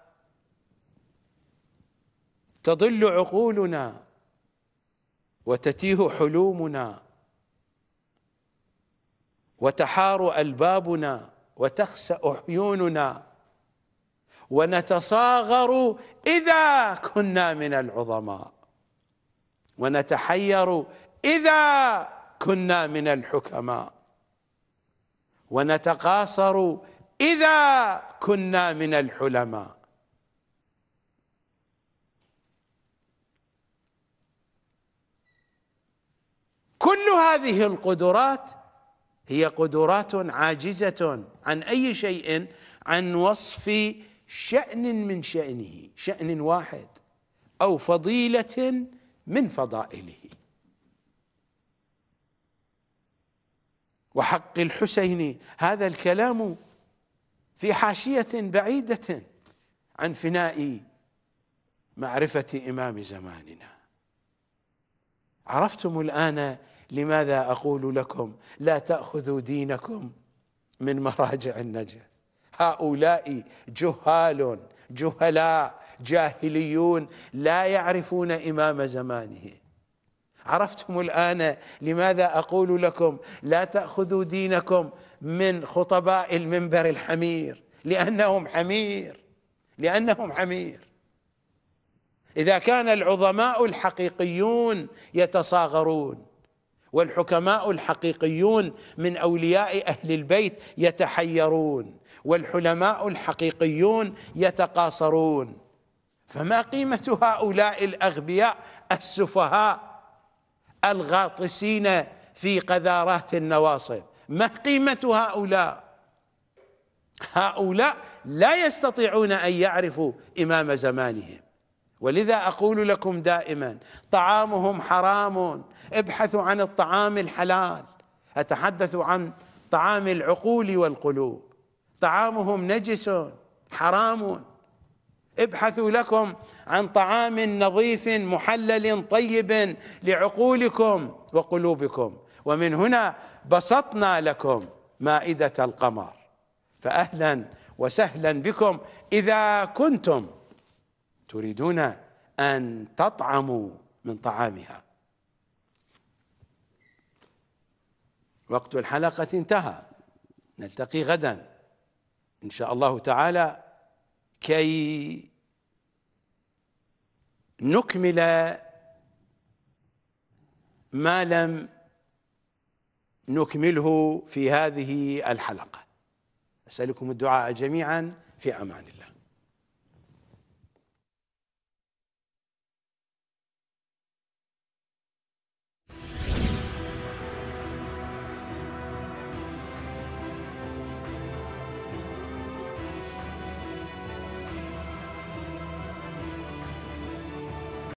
تضل عقولنا وتتيه حلومنا وتحار ألبابنا وتخسأ عيوننا ونتصاغر إذا كنا من العظماء ونتحير إذا كنا من الحكماء ونتقاصر إذا كنا من الحلماء كل هذه القدرات هي قدرات عاجزة عن أي شيء عن وصف شأن من شأنه شأن واحد أو فضيلة من فضائله وحق الحسين هذا الكلام في حاشية بعيدة عن فناء معرفة إمام زماننا عرفتم الآن لماذا أقول لكم لا تأخذوا دينكم من مراجع النجف هؤلاء جهال جهلاء جاهليون لا يعرفون إمام زمانهم عرفتم الآن لماذا أقول لكم لا تأخذوا دينكم من خطباء المنبر الحمير لأنهم حمير لأنهم حمير إذا كان العظماء الحقيقيون يتصاغرون والحكماء الحقيقيون من أولياء أهل البيت يتحيرون والحلماء الحقيقيون يتقاصرون فما قيمة هؤلاء الأغبياء السفهاء الغاطسين في قذارات النواصب ما قيمة هؤلاء هؤلاء لا يستطيعون أن يعرفوا إمام زمانهم ولذا أقول لكم دائما طعامهم حرام ابحثوا عن الطعام الحلال أتحدث عن طعام العقول والقلوب طعامهم نجس حرام ابحثوا لكم عن طعام نظيف محلل طيب لعقولكم وقلوبكم ومن هنا بسطنا لكم مائدة القمر فأهلا وسهلا بكم إذا كنتم تريدون أن تطعموا من طعامها وقت الحلقة انتهى نلتقي غدا إن شاء الله تعالى كي نكمل ما لم نكمله في هذه الحلقة أسألكم الدعاء جميعا في أمان الله